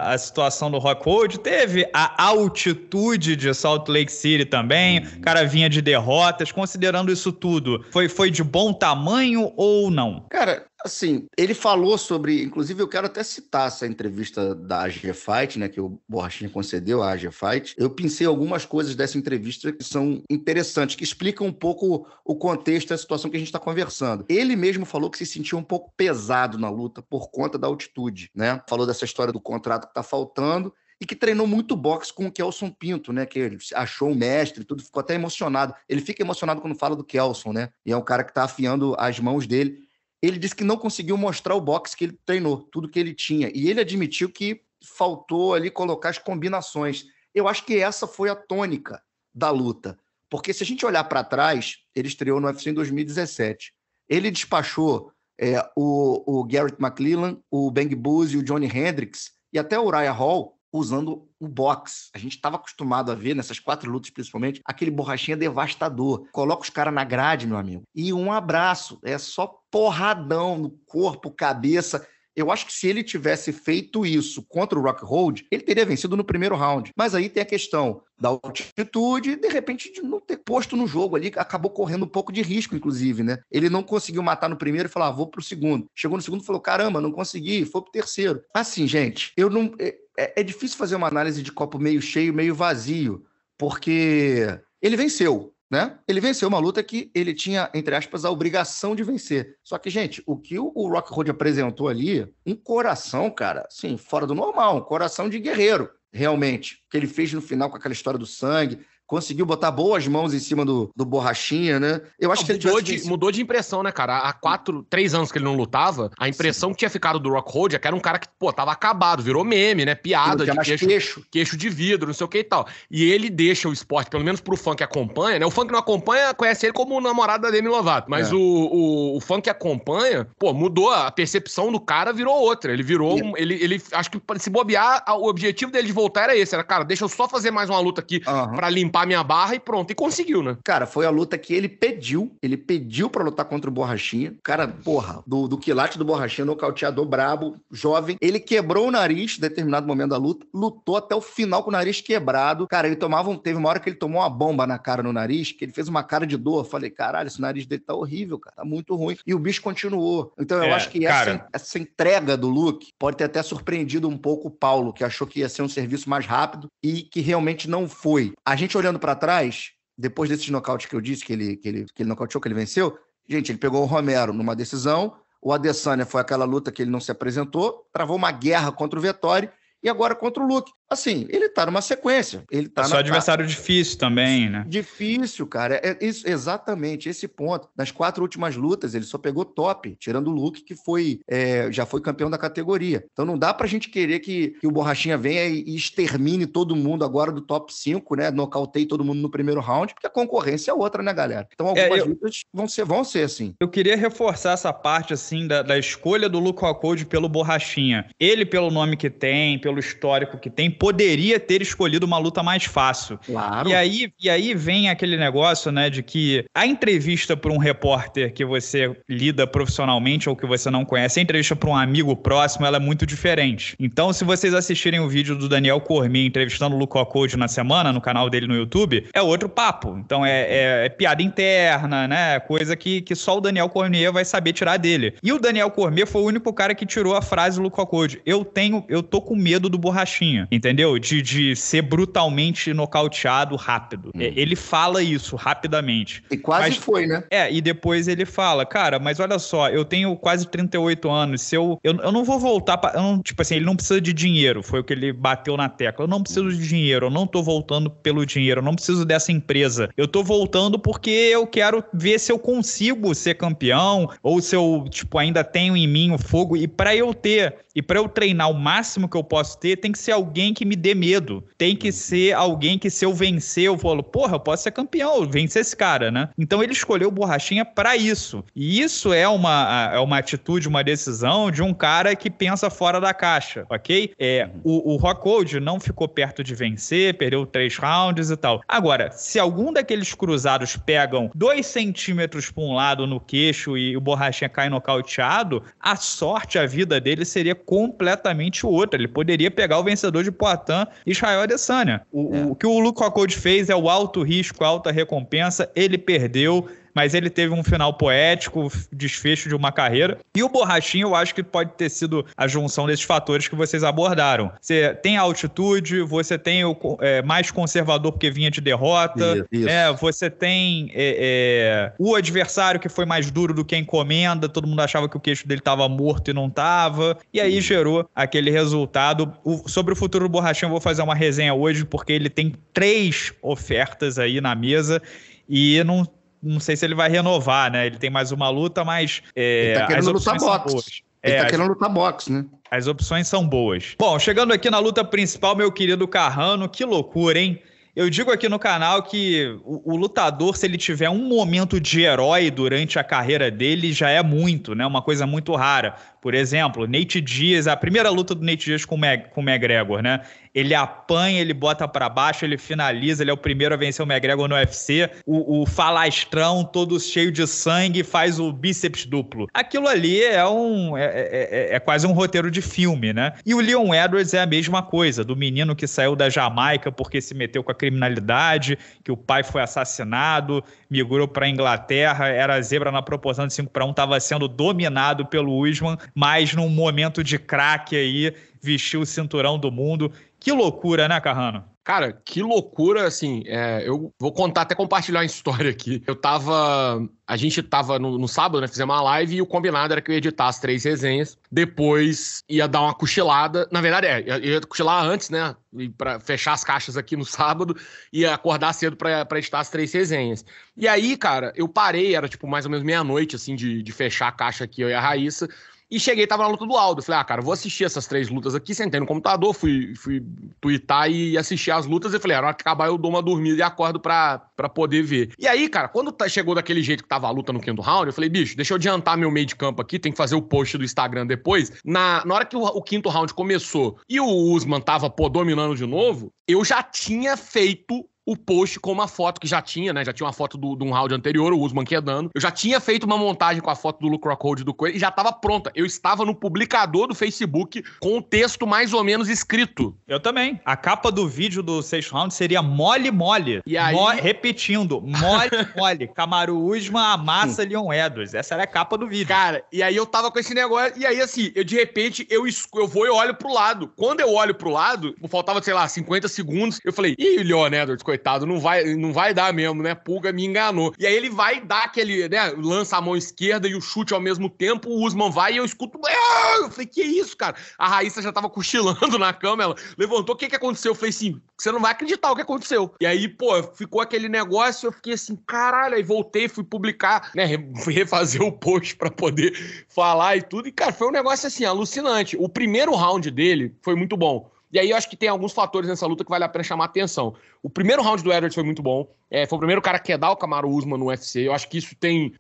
a, a situação do Rockwood. Teve a altitude de Salt Lake City também, o cara vinha de derrotas. Considerando isso tudo, foi, foi de bom tamanho ou não? Cara, Assim, ele falou sobre. Inclusive, eu quero até citar essa entrevista da AG Fight, né? Que o Borrachinha concedeu à AG Fight. Eu pensei algumas coisas dessa entrevista que são interessantes, que explicam um pouco o contexto, a situação que a gente está conversando. Ele mesmo falou que se sentiu um pouco pesado na luta por conta da altitude, né? Falou dessa história do contrato que tá faltando e que treinou muito boxe com o Kelson Pinto, né? Que ele achou o mestre, tudo ficou até emocionado. Ele fica emocionado quando fala do Kelson, né? E é um cara que tá afiando as mãos dele ele disse que não conseguiu mostrar o boxe que ele treinou, tudo que ele tinha. E ele admitiu que faltou ali colocar as combinações. Eu acho que essa foi a tônica da luta. Porque se a gente olhar para trás, ele estreou no UFC em 2017. Ele despachou é, o, o Garrett McLellan, o Bang Booz e o Johnny Hendricks, e até o Uriah Hall, usando o box. A gente estava acostumado a ver, nessas quatro lutas principalmente, aquele borrachinha devastador. Coloca os caras na grade, meu amigo. E um abraço. É só porradão no corpo, cabeça. Eu acho que se ele tivesse feito isso contra o Rock Hold, ele teria vencido no primeiro round. Mas aí tem a questão da altitude, de repente de não ter posto no jogo ali, acabou correndo um pouco de risco, inclusive, né? Ele não conseguiu matar no primeiro e falou, ah, vou pro segundo. Chegou no segundo e falou, caramba, não consegui, foi pro terceiro. Assim, gente, eu não... É, é, é difícil fazer uma análise de copo meio cheio, meio vazio, porque ele venceu, né? Ele venceu uma luta que ele tinha, entre aspas, a obrigação de vencer. Só que, gente, o que o Rock Road apresentou ali, um coração, cara, sim, fora do normal, um coração de guerreiro, realmente. O que ele fez no final com aquela história do sangue, conseguiu botar boas mãos em cima do, do Borrachinha, né? Eu acho não, que ele mudou, de, mudou de impressão, né, cara? Há quatro, três anos que ele não lutava, a impressão Sim. que tinha ficado do Rockhold é que era um cara que, pô, tava acabado, virou meme, né? Piada de queixo, queixo, queixo. de vidro, não sei o que e tal. E ele deixa o esporte, pelo menos pro fã que acompanha, né? O fã que não acompanha conhece ele como o namorado da Demi Lovato, mas é. o, o, o fã que acompanha, pô, mudou a percepção do cara, virou outra. Ele virou, é. um, ele, ele, acho que se bobear, o objetivo dele de voltar era esse, era, cara, deixa eu só fazer mais uma luta aqui uhum. para limpar limpar minha barra e pronto. E conseguiu, né? Cara, foi a luta que ele pediu. Ele pediu para lutar contra o Borrachinha. Cara, porra, do, do quilate do Borrachinha, nocauteador brabo, jovem. Ele quebrou o nariz em determinado momento da luta, lutou até o final com o nariz quebrado. Cara, ele tomava um, teve uma hora que ele tomou uma bomba na cara no nariz, que ele fez uma cara de dor. Eu falei, caralho, esse nariz dele tá horrível, cara, tá muito ruim. E o bicho continuou. Então eu é, acho que cara... essa, essa entrega do Luke pode ter até surpreendido um pouco o Paulo, que achou que ia ser um serviço mais rápido e que realmente não foi. A gente olhando olhando para trás, depois desses nocaute que eu disse, que ele, que, ele, que ele nocauteou, que ele venceu, gente, ele pegou o Romero numa decisão, o Adesanya foi aquela luta que ele não se apresentou, travou uma guerra contra o Vettori e agora contra o Luke assim, ele tá numa sequência. Ele tá é só adversário parte. difícil também, né? Difícil, cara. É, é isso, exatamente esse ponto. Nas quatro últimas lutas, ele só pegou top, tirando o Luke, que foi é, já foi campeão da categoria. Então não dá pra gente querer que, que o Borrachinha venha e, extermine todo mundo agora do top 5, né? Nocauteie todo mundo no primeiro round, porque a concorrência é outra, né, galera? Então é, algumas é, eu, lutas vão ser, vão ser assim. Eu queria reforçar essa parte, assim, da, da escolha do Luke Rockhold pelo Borrachinha. Ele, pelo nome que tem, pelo histórico que tem, poderia ter escolhido uma luta mais fácil. Claro. E aí, e aí vem aquele negócio, né, de que a entrevista para um repórter que você lida profissionalmente ou que você não conhece, a entrevista para um amigo próximo, ela é muito diferente. Então, se vocês assistirem o vídeo do Daniel Cormier entrevistando o Luco Code na semana, no canal dele no YouTube, é outro papo. Então, é, é, é piada interna, né, coisa que, que só o Daniel Cormier vai saber tirar dele. E o Daniel Cormier foi o único cara que tirou a frase do Luco Code. Eu tenho, eu tô com medo do borrachinha. Entendeu? entendeu? De, de ser brutalmente nocauteado rápido. Hum. É, ele fala isso rapidamente. E quase mas, foi, né? É, e depois ele fala, cara, mas olha só, eu tenho quase 38 anos, se eu, eu, eu não vou voltar pra, não, tipo assim, ele não precisa de dinheiro, foi o que ele bateu na tecla. Eu não preciso de dinheiro, eu não tô voltando pelo dinheiro, eu não preciso dessa empresa. Eu tô voltando porque eu quero ver se eu consigo ser campeão ou se eu, tipo, ainda tenho em mim o fogo e para eu ter e para eu treinar o máximo que eu posso ter, tem que ser alguém que me dê medo, tem que uhum. ser alguém que se eu vencer, eu falo, porra, eu posso ser campeão, vencer esse cara, né? Então ele escolheu o Borrachinha para isso. E isso é uma, é uma atitude, uma decisão de um cara que pensa fora da caixa, ok? É, o, o Rockhold não ficou perto de vencer, perdeu três rounds e tal. Agora, se algum daqueles cruzados pegam dois centímetros para um lado no queixo e o Borrachinha cai nocauteado, a sorte, a vida dele seria completamente outra. Ele poderia pegar o vencedor de Poitin e Chayo Adesanya. O, é. o que o Luke Rockhold fez é o alto risco, alta recompensa. Ele perdeu mas ele teve um final poético, desfecho de uma carreira. E o Borrachinho, eu acho que pode ter sido a junção desses fatores que vocês abordaram. Você tem a altitude, você tem o é, mais conservador porque vinha de derrota, isso, né? Você tem é, é, o adversário que foi mais duro do que a encomenda, todo mundo achava que o queixo dele estava morto e não estava. E aí gerou aquele resultado. O, sobre o futuro do Borrachinho, eu vou fazer uma resenha hoje, porque ele tem três ofertas aí na mesa e não não sei se ele vai renovar, né? Ele tem mais uma luta, mas. É, ele tá querendo lutar boxe. Ele tá é, tá querendo as... lutar boxe, né? As opções são boas. Bom, chegando aqui na luta principal, meu querido Carrano, que loucura, hein? Eu digo aqui no canal que o, o, lutador, se ele tiver um momento de herói durante a carreira dele, já é muito, né? Uma coisa muito rara. Por exemplo, Nate Dias, a primeira luta do Nate Dias com o, Mag, com o McGregor, né? ele apanha, ele bota para baixo, ele finaliza, ele é o primeiro a vencer o McGregor no UFC, o, o falastrão todo cheio de sangue faz o bíceps duplo. Aquilo ali é um é é, é, é, é quase um roteiro de filme, né? E o Leon Edwards é a mesma coisa, do menino que saiu da Jamaica porque se meteu com a criminalidade, que o pai foi assassinado, migrou para Inglaterra, era zebra na proporção de 5 para 1, tava sendo dominado pelo Usman, mas num momento de craque aí vestiu o cinturão do mundo. Que loucura, né, Carrano? Cara, que loucura, assim, é, eu vou contar, até compartilhar uma história aqui. Eu tava, a gente tava no, no, sábado, né, fizemos uma live e o combinado era que eu ia editar as três resenhas, depois ia dar uma cochilada, na verdade é, eu ia cochilar antes, né, para fechar as caixas aqui no sábado e acordar cedo para editar as três resenhas. E aí, cara, eu parei, era tipo mais ou menos meia-noite, assim, de, de fechar a caixa aqui, eu e a Raíssa, e cheguei, tava na luta do Aldo. Falei, ah, cara, vou assistir essas três lutas aqui. Sentei no computador, fui, fui tweetar e assistir as lutas. E falei, ah, na hora que acabar, eu dou uma dormida e acordo pra, pra poder ver. E aí, cara, quando tá, chegou daquele jeito que tava a luta no quinto round, eu falei, bicho, deixa eu adiantar meu meio de campo aqui, tem que fazer o post do Instagram depois. Na, na hora que o, o quinto round começou e o Usman tava, pô, dominando de novo, eu já tinha feito o post com uma foto que já tinha, né? Já tinha uma foto do, de um round anterior, o Usman quedando. Eu já tinha feito uma montagem com a foto do Luke Rockhold do Coelho e já estava pronta. Eu estava no publicador do Facebook com o texto mais ou menos escrito. Eu também. A capa do vídeo do sexto round seria mole, mole. E aí... Mo repetindo, mole, mole. Camaro Usman amassa Leon Edwards. Essa era a capa do vídeo. Cara, e aí eu tava com esse negócio e aí assim, eu de repente, eu, eu vou e olho pro lado. Quando eu olho pro lado, faltava, sei lá, 50 segundos, eu falei, ih, Leon Edwards, coisa coitado, não vai, não vai dar mesmo, né? Pulga me enganou. E aí ele vai dar aquele, né? Lança a mão esquerda e o chute ao mesmo tempo, o Usman vai e eu escuto. Ah! Eu falei, que isso, cara? A Raíssa já tava cochilando na cama, ela levantou, o que que aconteceu? Eu falei assim, você não vai acreditar o que aconteceu. E aí, pô, ficou aquele negócio, eu fiquei assim, caralho, aí voltei, fui publicar, né? Refazer o post para poder falar e tudo. E, cara, foi um negócio assim, alucinante. O primeiro round dele foi muito bom. E aí eu acho que tem alguns fatores nessa luta que vale a pena chamar a atenção. O primeiro round do Edwards foi muito bom. É, foi o primeiro cara que dar o Camaro Usman no UFC. Eu acho que isso tem.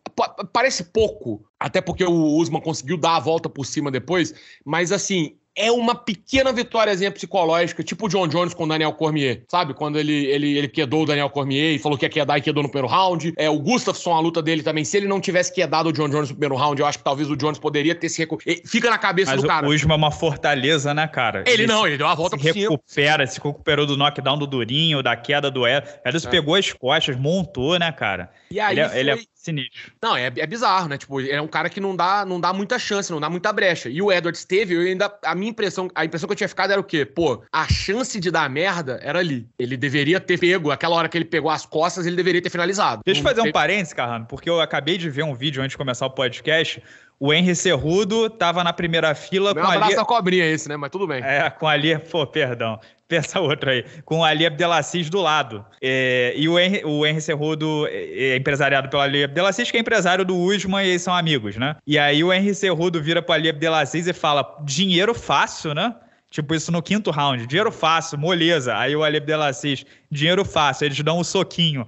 Parece pouco, até porque o Usman conseguiu dar a volta por cima depois. Mas assim, é uma pequena vitóriazinha psicológica, tipo o John Jones com o Daniel Cormier, sabe? Quando ele, ele, ele quedou o Daniel Cormier e falou que ia quedar e quedou no primeiro round. É, o Gustafsson, a luta dele também, se ele não tivesse quedado o John Jones no primeiro round, eu acho que talvez o Jones poderia ter se recuperado. Fica na cabeça Mas do cara. o Usma é uma fortaleza, né, cara? Ele, ele não, ele deu uma volta se recupera, cima. se recuperou do knockdown do Durinho, da queda do Edson. Edson é. pegou as costas, montou, né, cara? E aí ele, foi... É, ele é Sinistro. Não, é, é bizarro, né? Tipo, é um cara que não dá, não dá muita chance, não dá muita brecha. E o Edwards teve, eu ainda. A minha impressão, a impressão que eu tinha ficado era o quê? Pô, a chance de dar merda era ali. Ele deveria ter pego, aquela hora que ele pegou as costas, ele deveria ter finalizado. Deixa eu fazer um parênteses, Carrano, porque eu acabei de ver um vídeo antes de começar o podcast o Henry Cerrudo estava na primeira fila Meu é com abraço Ali... a cobrinha esse, né? Mas tudo bem. É, com Ali... Pô, perdão. Pensa outra aí. Com o Ali Abdelaziz do lado. É... E o Henry, o Henry Cerrudo é, é empresariado pelo Ali Abdelaziz, que é empresário do Usman e eles são amigos, né? E aí o Henry Cerrudo vira pro Ali Abdelaziz e fala, dinheiro fácil, né? Tipo, isso no quinto round. Dinheiro fácil, moleza. Aí o Ali Abdelaziz, dinheiro fácil. Eles dão um soquinho.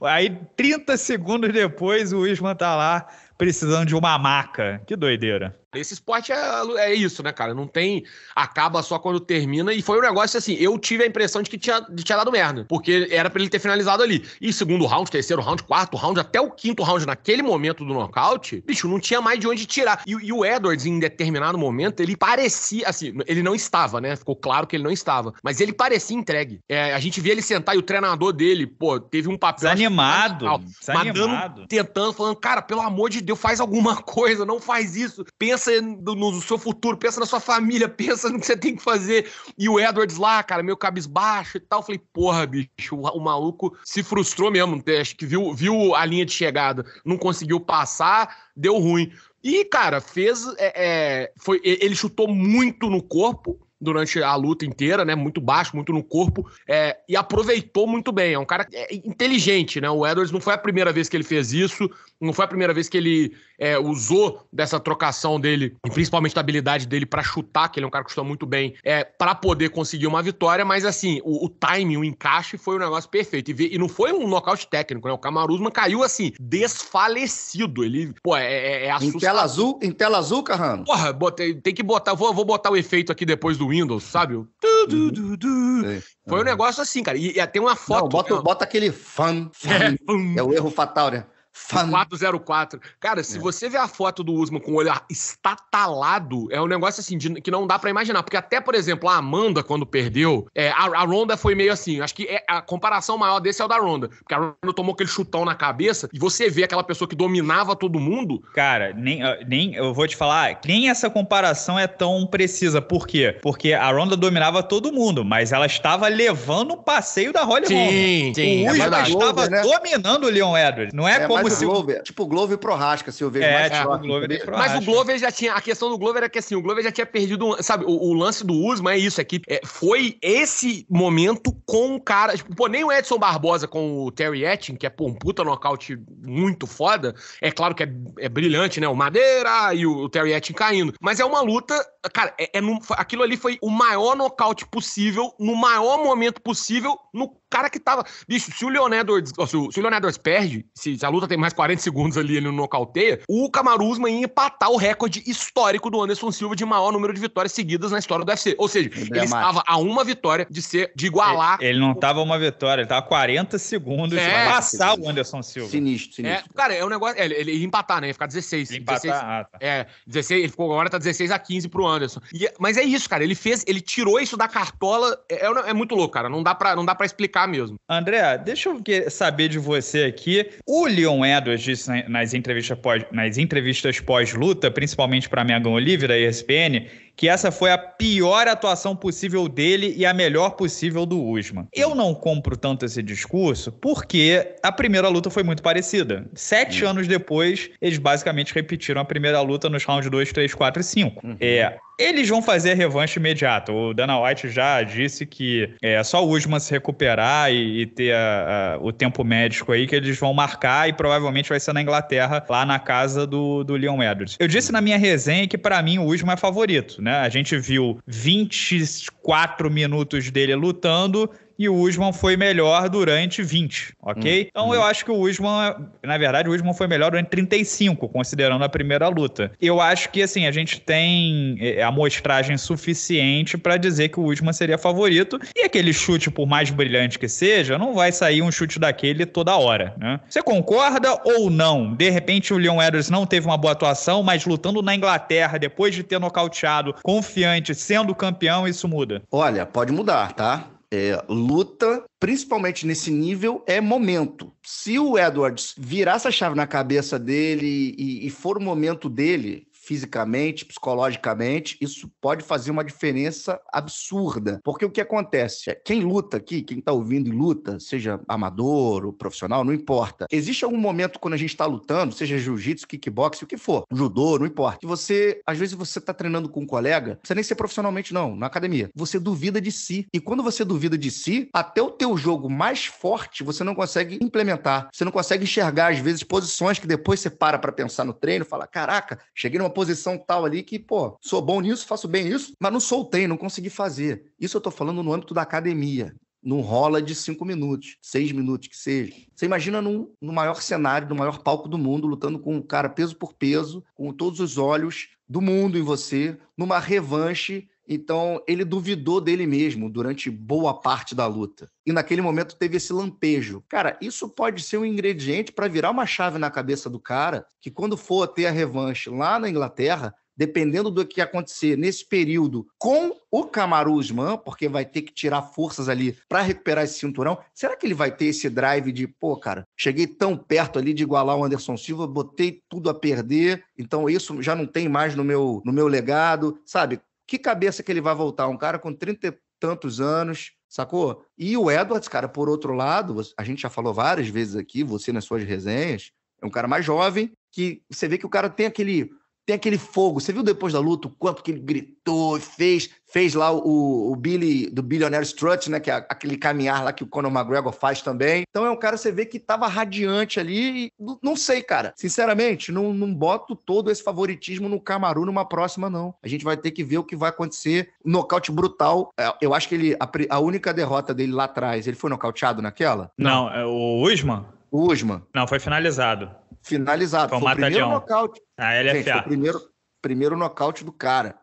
Aí, 30 segundos depois, o Usman tá lá precisando de uma maca. Que doideira. Esse esporte é, é isso, né, cara? Não tem. Acaba só quando termina. E foi um negócio assim. Eu tive a impressão de que tinha, de tinha dado merda. Porque era para ele ter finalizado ali. E segundo round, terceiro round, quarto round, até o quinto round, naquele momento do nocaute, bicho, não tinha mais de onde tirar. E, e o Edwards, em determinado momento, ele parecia. Assim, ele não estava, né? Ficou claro que ele não estava. Mas ele parecia entregue. É, a gente via ele sentar e o treinador dele, pô, teve um papel. Desanimado. desanimado. Matando, tentando, falando, cara, pelo amor de Deus, faz alguma coisa, não faz isso. Pensa pensa no, seu futuro, pensa na sua família, pensa no que você tem que fazer. E o Edwards lá, cara, meio cabisbaixo e tal. Falei, porra, bicho, o, o maluco se frustrou mesmo. teste que viu, viu a linha de chegada, não conseguiu passar, deu ruim. E, cara, fez. É, é, foi, ele chutou muito no corpo durante a luta inteira, né? Muito baixo, muito no corpo, é, e aproveitou muito bem. É um cara é, inteligente, né? O Edwards não foi a primeira vez que ele fez isso, não foi a primeira vez que ele é, usou dessa trocação dele, e principalmente da habilidade dele para chutar, que ele é um cara que chuta muito bem, é, para poder conseguir uma vitória, mas assim, o, o timing, o encaixe foi um negócio perfeito. E, e não foi um nocaute técnico, né? O Camaruzman caiu assim, desfalecido. Ele, pô, é, é assustador. É em tela azul, em tela azul, Carrano? Porra, botei, tem que botar, vou, vou botar o efeito aqui depois do Windows, sabe? Uhum. É, Foi um é. negócio assim, cara. E, e até uma foto. Não, bota, bota aquele fã. É, é o erro fatal, né? Fan... 404. Cara, se é. você ver a foto do Usman com o olho estatalado, é um negócio assim de, que não dá para imaginar. Porque até, por exemplo, a Amanda, quando perdeu, é, a, a Ronda foi meio assim. Acho que é, a comparação maior desse é o da Ronda. Porque a Ronda tomou aquele chutão na cabeça e você vê aquela pessoa que dominava todo mundo. Cara, nem, nem eu vou te falar, nem essa comparação é tão precisa. Por quê? Porque a Ronda dominava todo mundo, mas ela estava levando o passeio da Holly sim, Sim, O é Usman é estava né? dominando o Leon Edwards. Não é, é como Tipo, se Glover, o... tipo o Glover tipo, pro Rasca, se eu vejo é, mais tipo, o Glover pro Mas o Glover já tinha, a questão do Glover é que assim, o Glover já tinha perdido, sabe, o, o lance do Usman é isso, é que é, foi esse momento com o cara, tipo, pô, nem o Edson Barbosa com o Terry Etting, que é, pô, um puta nocaute muito foda, é claro que é, é brilhante, né, o Madeira e o, o Terry Etting caindo, mas é uma luta, cara, é, é no, aquilo ali foi o maior nocaute possível, no maior momento possível, no cara que tava. Bicho, se o Leonel Edwards, se o, se o Edwards perde, se, se, a luta tem mais 40 segundos ali, ele não nocauteia, o Kamaru ia empatar o recorde histórico do Anderson Silva de maior número de vitórias seguidas na história do UFC. Ou seja, é ele estava a uma vitória de ser, de igualar. Ele, ele não estava uma vitória, ele estava 40 segundos é, de passar o Anderson Silva. Sinistro, é, sinistro. É, cara, é um negócio. É, ele ia empatar, né? Ia ficar 16. Ele empatar, 16, ah, tá. É, 16, ele ficou agora tá 16 a 15 pro Anderson. E, mas é isso, cara. Ele fez, ele tirou isso da cartola. É, é, é muito louco, cara. Não dá para não dá pra explicar ficar mesmo. André, deixa eu saber de você aqui. O Leon Edwards disse nas entrevistas pós-luta, pós principalmente para a Megan Oliveira da ESPN, que essa foi a pior atuação possível dele e a melhor possível do Usman. Eu não compro tanto esse discurso porque a primeira luta foi muito parecida. Sete uhum. anos depois, eles basicamente repetiram a primeira luta nos rounds 2, 3, 4 e 5. Uhum. É, eles vão fazer a revanche imediata. O Dana White já disse que é, é só o Usman se recuperar e, e ter a, a, o tempo médico aí que eles vão marcar e provavelmente vai ser na Inglaterra, lá na casa do, do Leon Edwards. Eu disse na minha resenha que para mim o Usman é favorito, né? né? A gente viu 24 minutos dele lutando e o Usman foi melhor durante 20, ok? Hum, então hum. eu acho que o Usman, na verdade, o Usman foi melhor durante 35, considerando a primeira luta. Eu acho que, assim, a gente tem é, é, amostragem suficiente para dizer que o Usman seria favorito e aquele chute, por mais brilhante que seja, não vai sair um chute daquele toda hora, né? Você concorda ou não? De repente o Leon Edwards não teve uma boa atuação, mas lutando na Inglaterra, depois de ter nocauteado, confiante, sendo campeão, isso muda? Olha, pode mudar, tá? É, luta, principalmente nesse nível, é momento. Se o Edwards virar essa chave na cabeça dele e, e for o momento dele, fisicamente, psicologicamente, isso pode fazer uma diferença absurda. Porque o que acontece? Quem luta aqui, quem está ouvindo e luta, seja amador ou profissional, não importa. Existe algum momento quando a gente está lutando, seja jiu-jitsu, kickbox, o que for, judô, não importa, que você, às vezes você está treinando com um colega, você nem ser profissionalmente não, na academia. Você duvida de si. E quando você duvida de si, até o teu jogo mais forte você não consegue implementar. Você não consegue enxergar às vezes posições que depois você para para pensar no treino, fala: "Caraca, cheguei numa posição tal ali que, pô, sou bom nisso, faço bem isso, mas não soltei, não consegui fazer. Isso eu tô falando no âmbito da academia. Não rola de cinco minutos, seis minutos que seja. Você imagina num, no maior cenário, no maior palco do mundo, lutando com o cara peso por peso, com todos os olhos do mundo em você, numa revanche então, ele duvidou dele mesmo durante boa parte da luta. E naquele momento teve esse lampejo. Cara, isso pode ser um ingrediente para virar uma chave na cabeça do cara, que quando for ter a revanche lá na Inglaterra, dependendo do que acontecer nesse período com o Kamaru Usman, porque vai ter que tirar forças ali para recuperar esse cinturão, será que ele vai ter esse drive de, pô, cara, cheguei tão perto ali de igualar o Anderson Silva, botei tudo a perder, então isso já não tem mais no meu, no meu legado, sabe? Que cabeça que ele vai voltar? Um cara com 30 e tantos anos, sacou? E o Edwards, cara, por outro lado, a gente já falou várias vezes aqui, você nas suas resenhas, é um cara mais jovem, que você vê que o cara tem aquele tem aquele fogo. Você viu depois da luta o quanto que ele gritou e fez? Fez lá o, o Billy, do Billionaire Strut, né? Que é aquele caminhar lá que o Conor McGregor faz também. Então é um cara, você vê que tava radiante ali e não sei, cara. Sinceramente, não, não boto todo esse favoritismo no Camaru numa próxima, não. A gente vai ter que ver o que vai acontecer. Nocaute brutal. É, eu acho que ele, a, a única derrota dele lá atrás, ele foi nocauteado naquela? Não, é o Usman? O Usman. Não, foi finalizado. Finalizado. Foi, foi o primeiro nocaute. A LFA. Gente, o primeiro, primeiro nocaute do cara.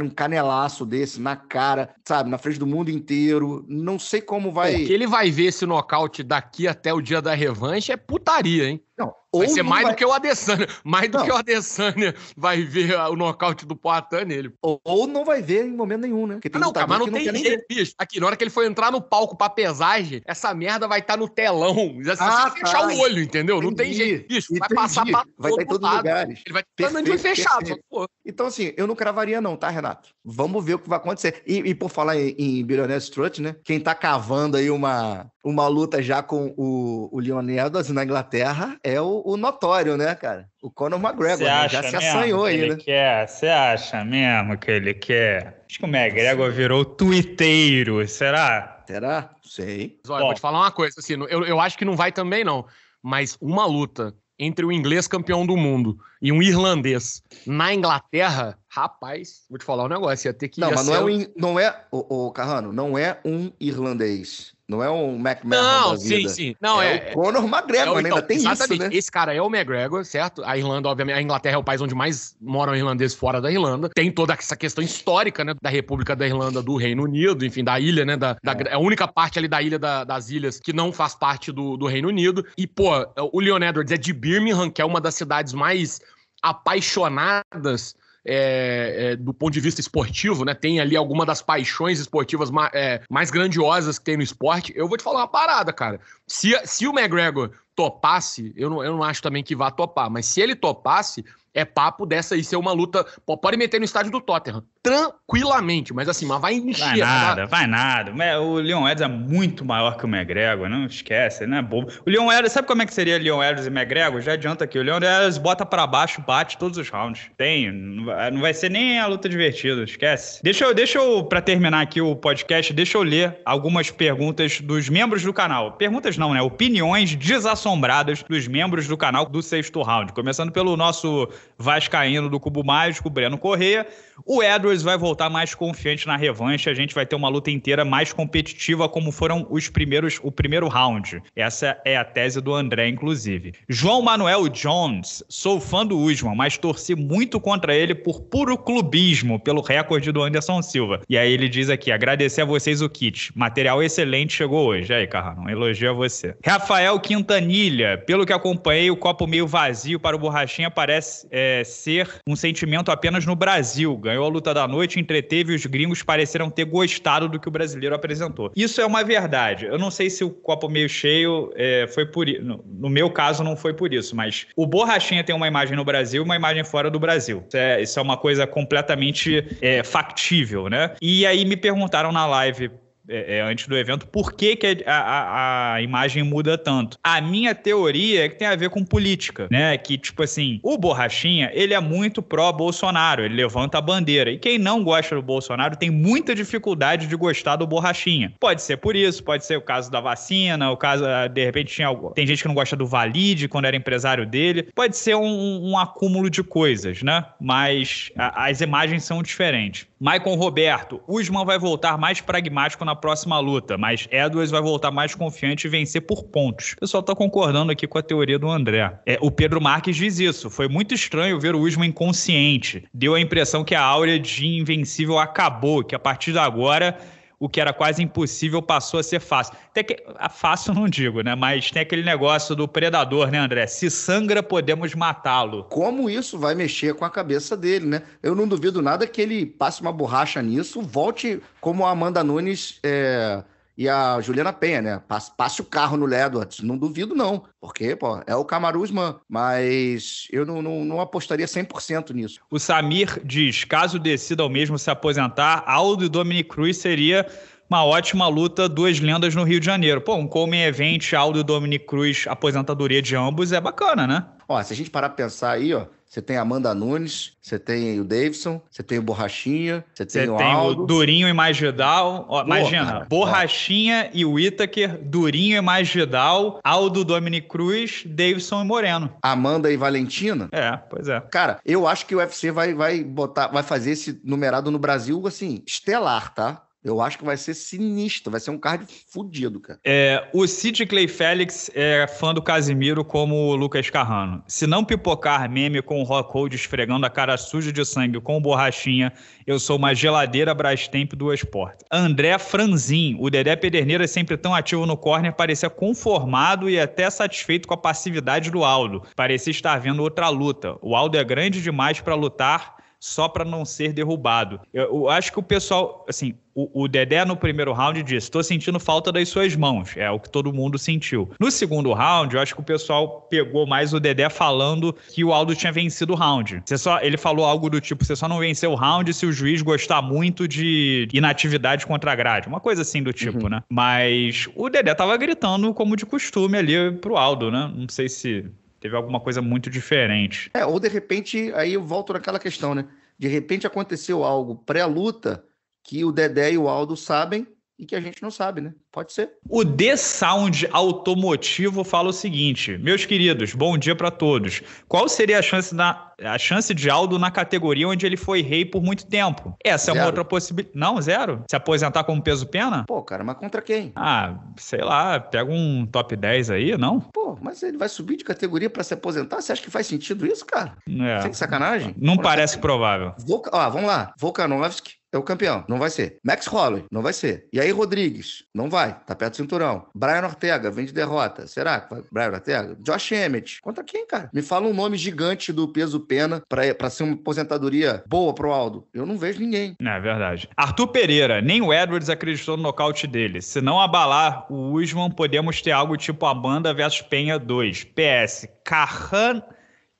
Um canelaço desse na cara, sabe, na frente do mundo inteiro. Não sei como vai. É, que ele vai ver esse nocaute daqui até o dia da revanche é putaria, hein? Não, Vai ser mais vai... do que o Adesanya. Mais não. do que o Adesanya vai ver o nocaute do Poatan nele. Ou, ou, não vai ver em momento nenhum, né? não, cara, mas não tem não jeito, bicho. Aqui, na hora que ele for entrar no palco pra pesagem, essa merda vai estar tá no telão. É Se assim, ah, você fechar tá, o olho, entendeu? Entendi. Não tem jeito, bicho. Entendi. Vai passar pra Vai estar tá em todos os lugares. Ele vai tá estar de fechado. Só, então, assim, eu não cravaria não, tá, Renato? Vamos ver o que vai acontecer. E, e por falar em, em Billionaire Strut, né? Quem tá cavando aí uma, uma luta já com o, o Leon na Inglaterra é o, o, notório, né, cara? O Conor McGregor né? já se assanhou aí, né? Você acha mesmo que ele quer? Acho que o McGregor virou tuiteiro, será? Será? Sei. Olha, vou te falar uma coisa, assim, eu, eu acho que não vai também, não. Mas uma luta entre o inglês campeão do mundo e um irlandês na Inglaterra, rapaz, vou te falar um negócio, ia ter que... Não, mas não é, um, não é o, o Carrano, não é um irlandês não é um McMahon. Não, sim, sim. Não, é, é... o é. Conor McGregor, é o, então, ainda tem exatamente. isso, né? Esse cara é o McGregor, certo? A Irlanda, obviamente, a Inglaterra é o país onde mais moram irlandeses fora da Irlanda. Tem toda essa questão histórica, né? Da República da Irlanda, do Reino Unido, enfim, da ilha, né? Da, da é. é a única parte ali da ilha da, das ilhas que não faz parte do, do Reino Unido. E, pô, o Leon Edwards é de Birmingham, que é uma das cidades mais apaixonadas é, é, do ponto de vista esportivo, né? Tem ali alguma das paixões esportivas ma é, mais grandiosas que tem no esporte. Eu vou te falar uma parada, cara. Se, se o McGregor topasse, eu não, eu não acho também que vá topar, mas se ele topasse, é papo dessa aí ser uma luta. Pode meter no estádio do Tottenham, tranquilamente, mas assim, mas vai encher. Vai nada, vai nada. É, o Leon Edwards é muito maior que o McGregor, não esquece, não é bobo. O Leon Edwards, sabe como é que seria Leon Edwards e McGregor? Já adianta aqui, o Leon Edwards bota para baixo, bate todos os rounds. Tem, não vai ser nem a luta divertida, esquece. Deixa eu, deixa eu pra terminar aqui o podcast, deixa eu ler algumas perguntas dos membros do canal. Perguntas não, né? Opiniões desassombradas dos membros do canal do sexto round. Começando pelo nosso vascaíno do Cubo Mágico, Breno Correia. O Edwards vai voltar mais confiante na revanche, a gente vai ter uma luta inteira mais competitiva como foram os primeiros o primeiro round. Essa é a tese do André inclusive. João Manuel Jones, sou fã do Usman, mas torci muito contra ele por puro clubismo, pelo recorde do Anderson Silva. E aí ele diz aqui: "Agradecer a vocês o kit. Material excelente chegou hoje". Aí, Carrano, um elogio a você. Rafael Quintanilha, pelo que acompanhei, o copo meio vazio para o Borrachinha parece é, ser um sentimento apenas no Brasil. Ganhou a luta da noite, entreteve os gringos pareceram ter gostado do que o brasileiro apresentou. Isso é uma verdade. Eu não sei se o copo meio cheio é, foi por No, no, meu caso, não foi por isso, mas o Borrachinha tem uma imagem no Brasil e uma imagem fora do Brasil. Isso é, isso é uma coisa completamente é, factível, né? E aí me perguntaram na live é, é, antes do evento, por que, que a, a, a, imagem muda tanto. A minha teoria é que tem a ver com política, né? Que, tipo assim, o Borrachinha, ele é muito pró-Bolsonaro, ele levanta a bandeira. E quem não gosta do Bolsonaro tem muita dificuldade de gostar do Borrachinha. Pode ser por isso, pode ser o caso da vacina, o caso, ah, de repente, tinha algo. Tem gente que não gosta do Valide quando era empresário dele. Pode ser um, um acúmulo de coisas, né? Mas a, as imagens são diferentes. Maicon Roberto, Usman vai voltar mais pragmático na próxima luta, mas Edwards vai voltar mais confiante e vencer por pontos. O pessoal tá concordando aqui com a teoria do André. É, o Pedro Marques diz isso. Foi muito estranho ver o Usman inconsciente. Deu a impressão que a áurea de invencível acabou, que a partir de agora o que era quase impossível passou a ser fácil. Até que, ah, fácil não digo, né? Mas tem aquele negócio do predador, né, André? Se sangra, podemos matá-lo. Como isso vai mexer com a cabeça dele, né? Eu não duvido nada que ele passe uma borracha nisso, volte como a Amanda Nunes é, e a Juliana Penha, né? Passe, passe o carro no Ledwards, não duvido não, porque, pô, é o Camaruzman, mas eu não, não, não apostaria 100% nisso. O Samir diz, caso decida ao mesmo se aposentar, Aldo e Dominic Cruz seria uma ótima luta, duas lendas no Rio de Janeiro. Pô, um Coleman Event, Aldo e Dominic Cruz, aposentadoria de ambos, é bacana, né? Ó, se a gente parar pra pensar aí, ó, você tem Amanda Nunes, você tem o Davidson, você tem o Borrachinha, você tem, o, tem o Durinho e mais Vidal. Ó, imagina, cara, Borrachinha ó. e o Itaker, Durinho e mais Vidal, Aldo Dominic Cruz, Davidson e Moreno. Amanda e Valentina? É, pois é. Cara, eu acho que o UFC vai, vai botar, vai fazer esse numerado no Brasil, assim, estelar, tá? Eu acho que vai ser sinistro, vai ser um card fudido, cara. É, o Sid Clay Félix é fã do Casimiro como o Lucas Carrano. Se não pipocar meme com o Rockhold esfregando a cara suja de sangue com borrachinha, eu sou uma geladeira Brastemp duas portas. André Franzin, o Dedé Pederneira sempre tão ativo no corner, parecia conformado e até satisfeito com a passividade do Aldo. Parecia estar vendo outra luta. O Aldo é grande demais para lutar só para não ser derrubado. Eu, eu, acho que o pessoal, assim, o, o Dedé no primeiro round disse: estou sentindo falta das suas mãos. É o que todo mundo sentiu. No segundo round, eu acho que o pessoal pegou mais o Dedé falando que o Aldo tinha vencido o round. Você só, ele falou algo do tipo: você só não venceu o round se o juiz gostar muito de inatividade contra a grade. Uma coisa assim do tipo, uhum. né? Mas o Dedé tava gritando como de costume ali pro Aldo, né? Não sei se teve alguma coisa muito diferente. É, ou de repente, aí eu volto naquela questão, né? De repente aconteceu algo pré-luta que o Dedé e o Aldo sabem e que a gente não sabe, né? Pode ser. O The Sound Automotivo fala o seguinte: Meus queridos, bom dia para todos. Qual seria a chance, na, a chance de Aldo na categoria onde ele foi rei por muito tempo? Essa zero. é uma outra possibilidade. Não, zero? Se aposentar como peso pena? Pô, cara, mas contra quem? Ah, sei lá, pega um top 10 aí, não? Pô, mas ele vai subir de categoria para se aposentar? Você acha que faz sentido isso, cara? É. Sem sacanagem? Não Por parece provável. Vou, Ah, vamos lá. Volkanovski, é o campeão. Não vai ser. Max Holloway, não vai ser. E aí, Rodrigues, não vai. Tá perto do cinturão. Brian Ortega, vem de derrota. Será que vai? Brian Ortega? Josh Emmett. Contra quem, cara? Me fala um nome gigante do peso pena para ser uma aposentadoria boa pro Aldo. Eu não vejo ninguém. Não, é verdade. Arthur Pereira, nem o Edwards acreditou no nocaute dele. Se não abalar o Usman, podemos ter algo tipo a banda versus Penha 2. PS, Carran...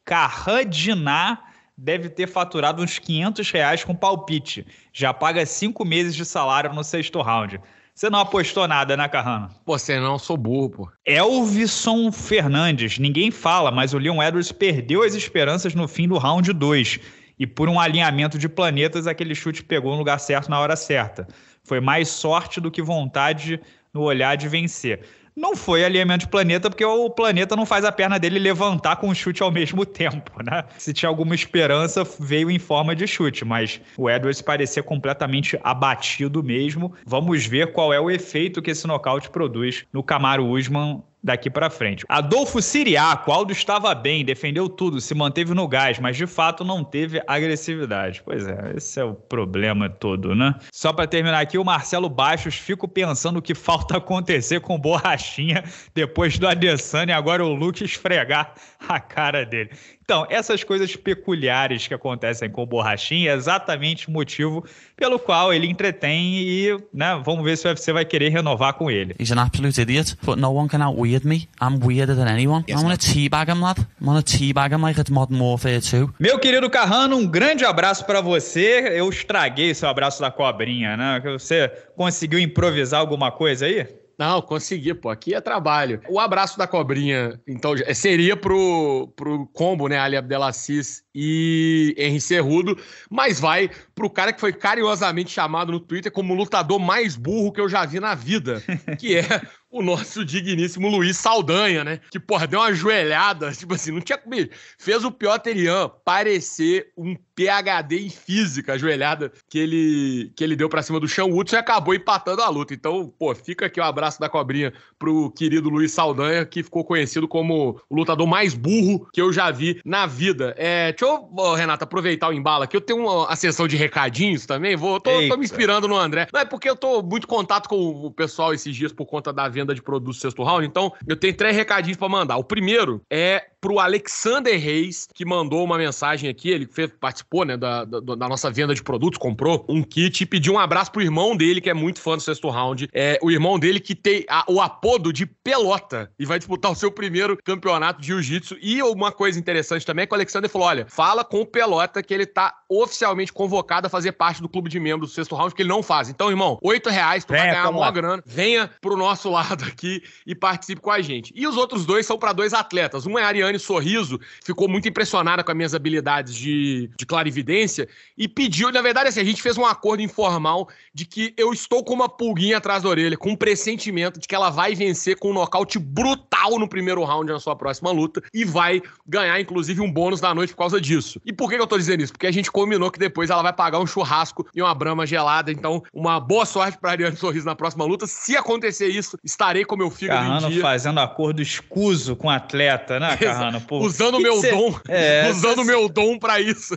Carradinar deve ter faturado uns 500 reais com palpite. Já paga cinco meses de salário no sexto round. Você não apostou nada, né, Carrano? Pô, você não, sou burro, pô. Elvison Fernandes. Ninguém fala, mas o Leon Edwards perdeu as esperanças no fim do round 2. E por um alinhamento de planetas, aquele chute pegou no lugar certo na hora certa. Foi mais sorte do que vontade no olhar de vencer. Não foi alinhamento de planeta, porque o planeta não faz a perna dele levantar com o chute ao mesmo tempo, né? Se tinha alguma esperança, veio em forma de chute, mas o Edwards parecia completamente abatido mesmo. Vamos ver qual é o efeito que esse nocaute produz no Camaro Usman daqui para frente. Adolfo Siriaco, Aldo estava bem, defendeu tudo, se manteve no gás, mas de fato não teve agressividade. Pois é, esse é o problema todo, né? Só para terminar aqui, o Marcelo Baixos, fico pensando o que falta acontecer com Borrachinha depois do Adesanya e agora o Luke esfregar a cara dele. Então, essas coisas peculiares que acontecem com o Borrachinha é exatamente o motivo pelo qual ele entretém e, né, vamos ver se o UFC vai querer renovar com ele. He's an absolute idiot, but no one can outweird me. I'm weirder than anyone. Yes, I wanna teabag him, lad. I wanna teabag him like it's Modern Warfare 2. Meu querido Carrano, um grande abraço para você. Eu estraguei seu abraço da cobrinha, né? Você conseguiu improvisar alguma coisa aí? Não, consegui, pô. Aqui é trabalho. O abraço da cobrinha, então, é, seria pro, pro combo, né? Ali Abdelaziz e Henrique Cerrudo, mas vai pro cara que foi carinhosamente chamado no Twitter como o lutador mais burro que eu já vi na vida, que é o nosso digníssimo Luiz Saldanha, né? Que, porra, deu uma joelhada, tipo assim, não tinha comido. Fez o Piotr Ian parecer um PhD em física, ajoelhada que ele, que ele deu para cima do Sean Woodson e acabou empatando a luta. Então, pô, fica aqui o um abraço da cobrinha pro querido Luiz Saldanha, que ficou conhecido como o lutador mais burro que eu já vi na vida. É, deixa eu, oh, Renata, aproveitar o embalo aqui. Eu tenho uma, a sessão de recadinhos também. Vou, tô, tô, me inspirando no André. Não é porque eu tô muito em contato com o pessoal esses dias por conta da venda de produtos sexto round, então eu tenho três recadinhos para mandar. O primeiro é pro Alexander Reis, que mandou uma mensagem aqui. Ele fez, participou né, da, da, da, nossa venda de produtos, comprou um kit e pediu um abraço pro irmão dele, que é muito fã do sexto round. É o irmão dele que tem a, o apodo de Pelota e vai disputar o seu primeiro campeonato de jiu-jitsu. E uma coisa interessante também é que o Alexander falou: olha, fala com o Pelota que ele tá oficialmente convocado a fazer parte do clube de membros do sexto round, que ele não faz. Então, irmão, oito reais, pra é, ganhar uma grana. Venha pro nosso lado aqui e participe com a gente. E os outros dois são para dois atletas. Um é Ariane Giovanni Sorriso ficou muito impressionada com as minhas habilidades de, de clarividência e pediu, na verdade, assim, a gente fez um acordo informal de que eu estou com uma pulguinha atrás da orelha, com um pressentimento de que ela vai vencer com um nocaute brutal no primeiro round na sua próxima luta e vai ganhar, inclusive, um bônus da noite por causa disso. E por que eu tô dizendo isso? Porque a gente combinou que depois ela vai pagar um churrasco e uma brama gelada. Então, uma boa sorte pra Ariane Sorriso na próxima luta. Se acontecer isso, estarei com meu filho Carrano em dia. fazendo acordo escuso com atleta, né, Carrano? Serrano. Pô. Usando o meu cê... dom. É, usando o meu dom para isso.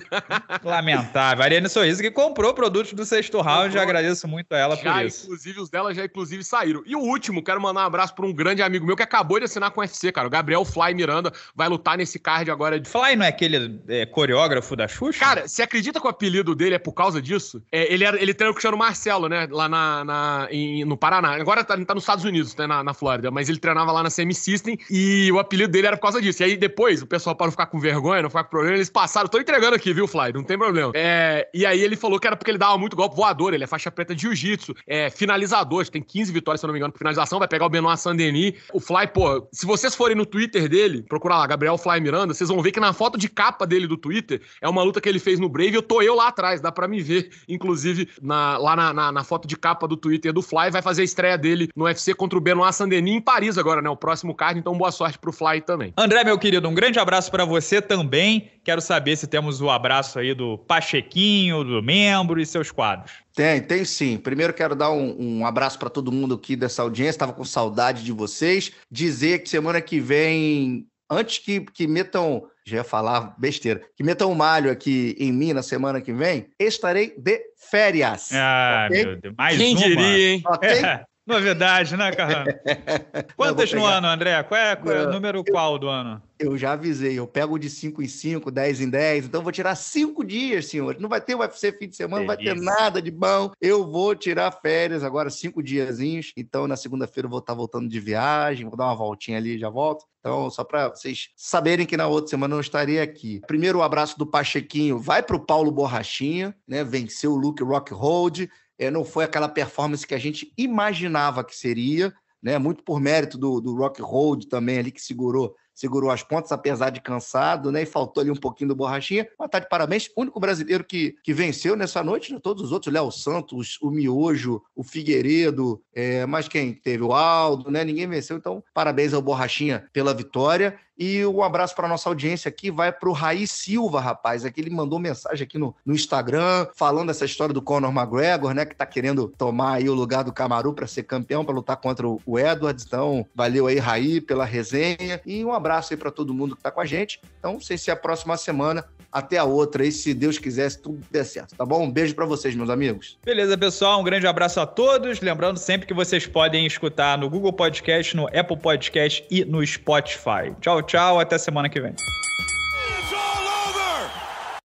Lamentável. Ariane Sorriso que comprou produtos do sexto round. Já agradeço muito a ela já, por isso. Inclusive, os dela já inclusive saíram. E o último, quero mandar um abraço para um grande amigo meu que acabou de assinar com o UFC, cara. O Gabriel Fly Miranda vai lutar nesse card agora. De... Fly não é aquele é, coreógrafo da Xuxa? Cara, você acredita que o apelido dele é por causa disso? É, ele, era, ele treinou com o Cristiano Marcelo, né? Lá na, na em, no Paraná. Agora tá, tá nos Estados Unidos, né? Na, na Flórida. Mas ele treinava lá na Semi System e o apelido dele era por causa disso. E aí depois, o pessoal para não ficar com vergonha, não ficar com problema, eles passaram. Tô entregando aqui, viu, Fly? Não tem problema. É, e aí ele falou que era porque ele dava muito golpe voador, ele é faixa preta de jiu-jitsu, é finalizador, tem 15 vitórias, se eu não me engano, pra finalização, vai pegar o Benoit Sandeni. O Fly, pô, se vocês forem no Twitter dele, procurar lá, Gabriel Fly Miranda, vocês vão ver que na foto de capa dele do Twitter é uma luta que ele fez no Brave, eu tô eu lá atrás, dá para me ver, inclusive, na, lá na, na, na, foto de capa do Twitter do Fly, vai fazer a estreia dele no UFC contra o Benoit Sandeni em Paris agora, né? O próximo card, então boa sorte pro Fly também. André, meu querido, um grande abraço para você também. Quero saber se temos o abraço aí do Pachequinho, do membro e seus quadros. Tem, tem sim. Primeiro quero dar um, um abraço para todo mundo aqui dessa audiência. Estava com saudade de vocês. Dizer que semana que vem, antes que, que metam já ia falar besteira, que metam um malho aqui em mim na semana que vem, estarei de férias. Ah, okay? meu Deus, mais Quem uma. diria, hein? Okay? É. Novidade, né, Carrano? Quantas no ano, André? Qual é, qual é o número eu, qual do ano? Eu já avisei, eu pego de 5 em 5, 10 em 10, então vou tirar 5 dias, senhor. Não vai ter UFC fim de semana, não vai ter nada de bom. Eu vou tirar férias agora, 5 diazinhos. Então, na segunda-feira eu vou estar voltando de viagem, vou dar uma voltinha ali e já volto. Então, só para vocês saberem que na outra semana eu não estarei aqui. Primeiro, o abraço do Pachequinho vai para o Paulo Borrachinha, né? Venceu o Luke Rockhold é, não foi aquela performance que a gente imaginava que seria, né? Muito por mérito do, do Rock Road também ali que segurou segurou as pontas, apesar de cansado, né? E faltou ali um pouquinho do Borrachinha. Mas tá de parabéns. O único brasileiro que, que venceu nessa noite, né? todos os outros, Léo Santos, o Miojo, o Figueiredo, é, mas quem teve? O Aldo, né? Ninguém venceu. Então, parabéns ao Borrachinha pela vitória. E um abraço para nossa audiência aqui vai para o Raí Silva, rapaz. É que ele mandou mensagem aqui no, no Instagram falando essa história do Conor McGregor, né? Que tá querendo tomar aí o lugar do Camaru para ser campeão, para lutar contra o Edwards. Então, valeu aí, Raí, pela resenha. E um abraço aí para todo mundo que tá com a gente. Então, não sei se é a próxima semana até a outra. E se Deus quisesse, tudo der certo, tá bom? Um beijo para vocês, meus amigos. Beleza, pessoal. Um grande abraço a todos. Lembrando sempre que vocês podem escutar no Google Podcast, no Apple Podcast e no Spotify. Tchau, tchau. Até semana que vem.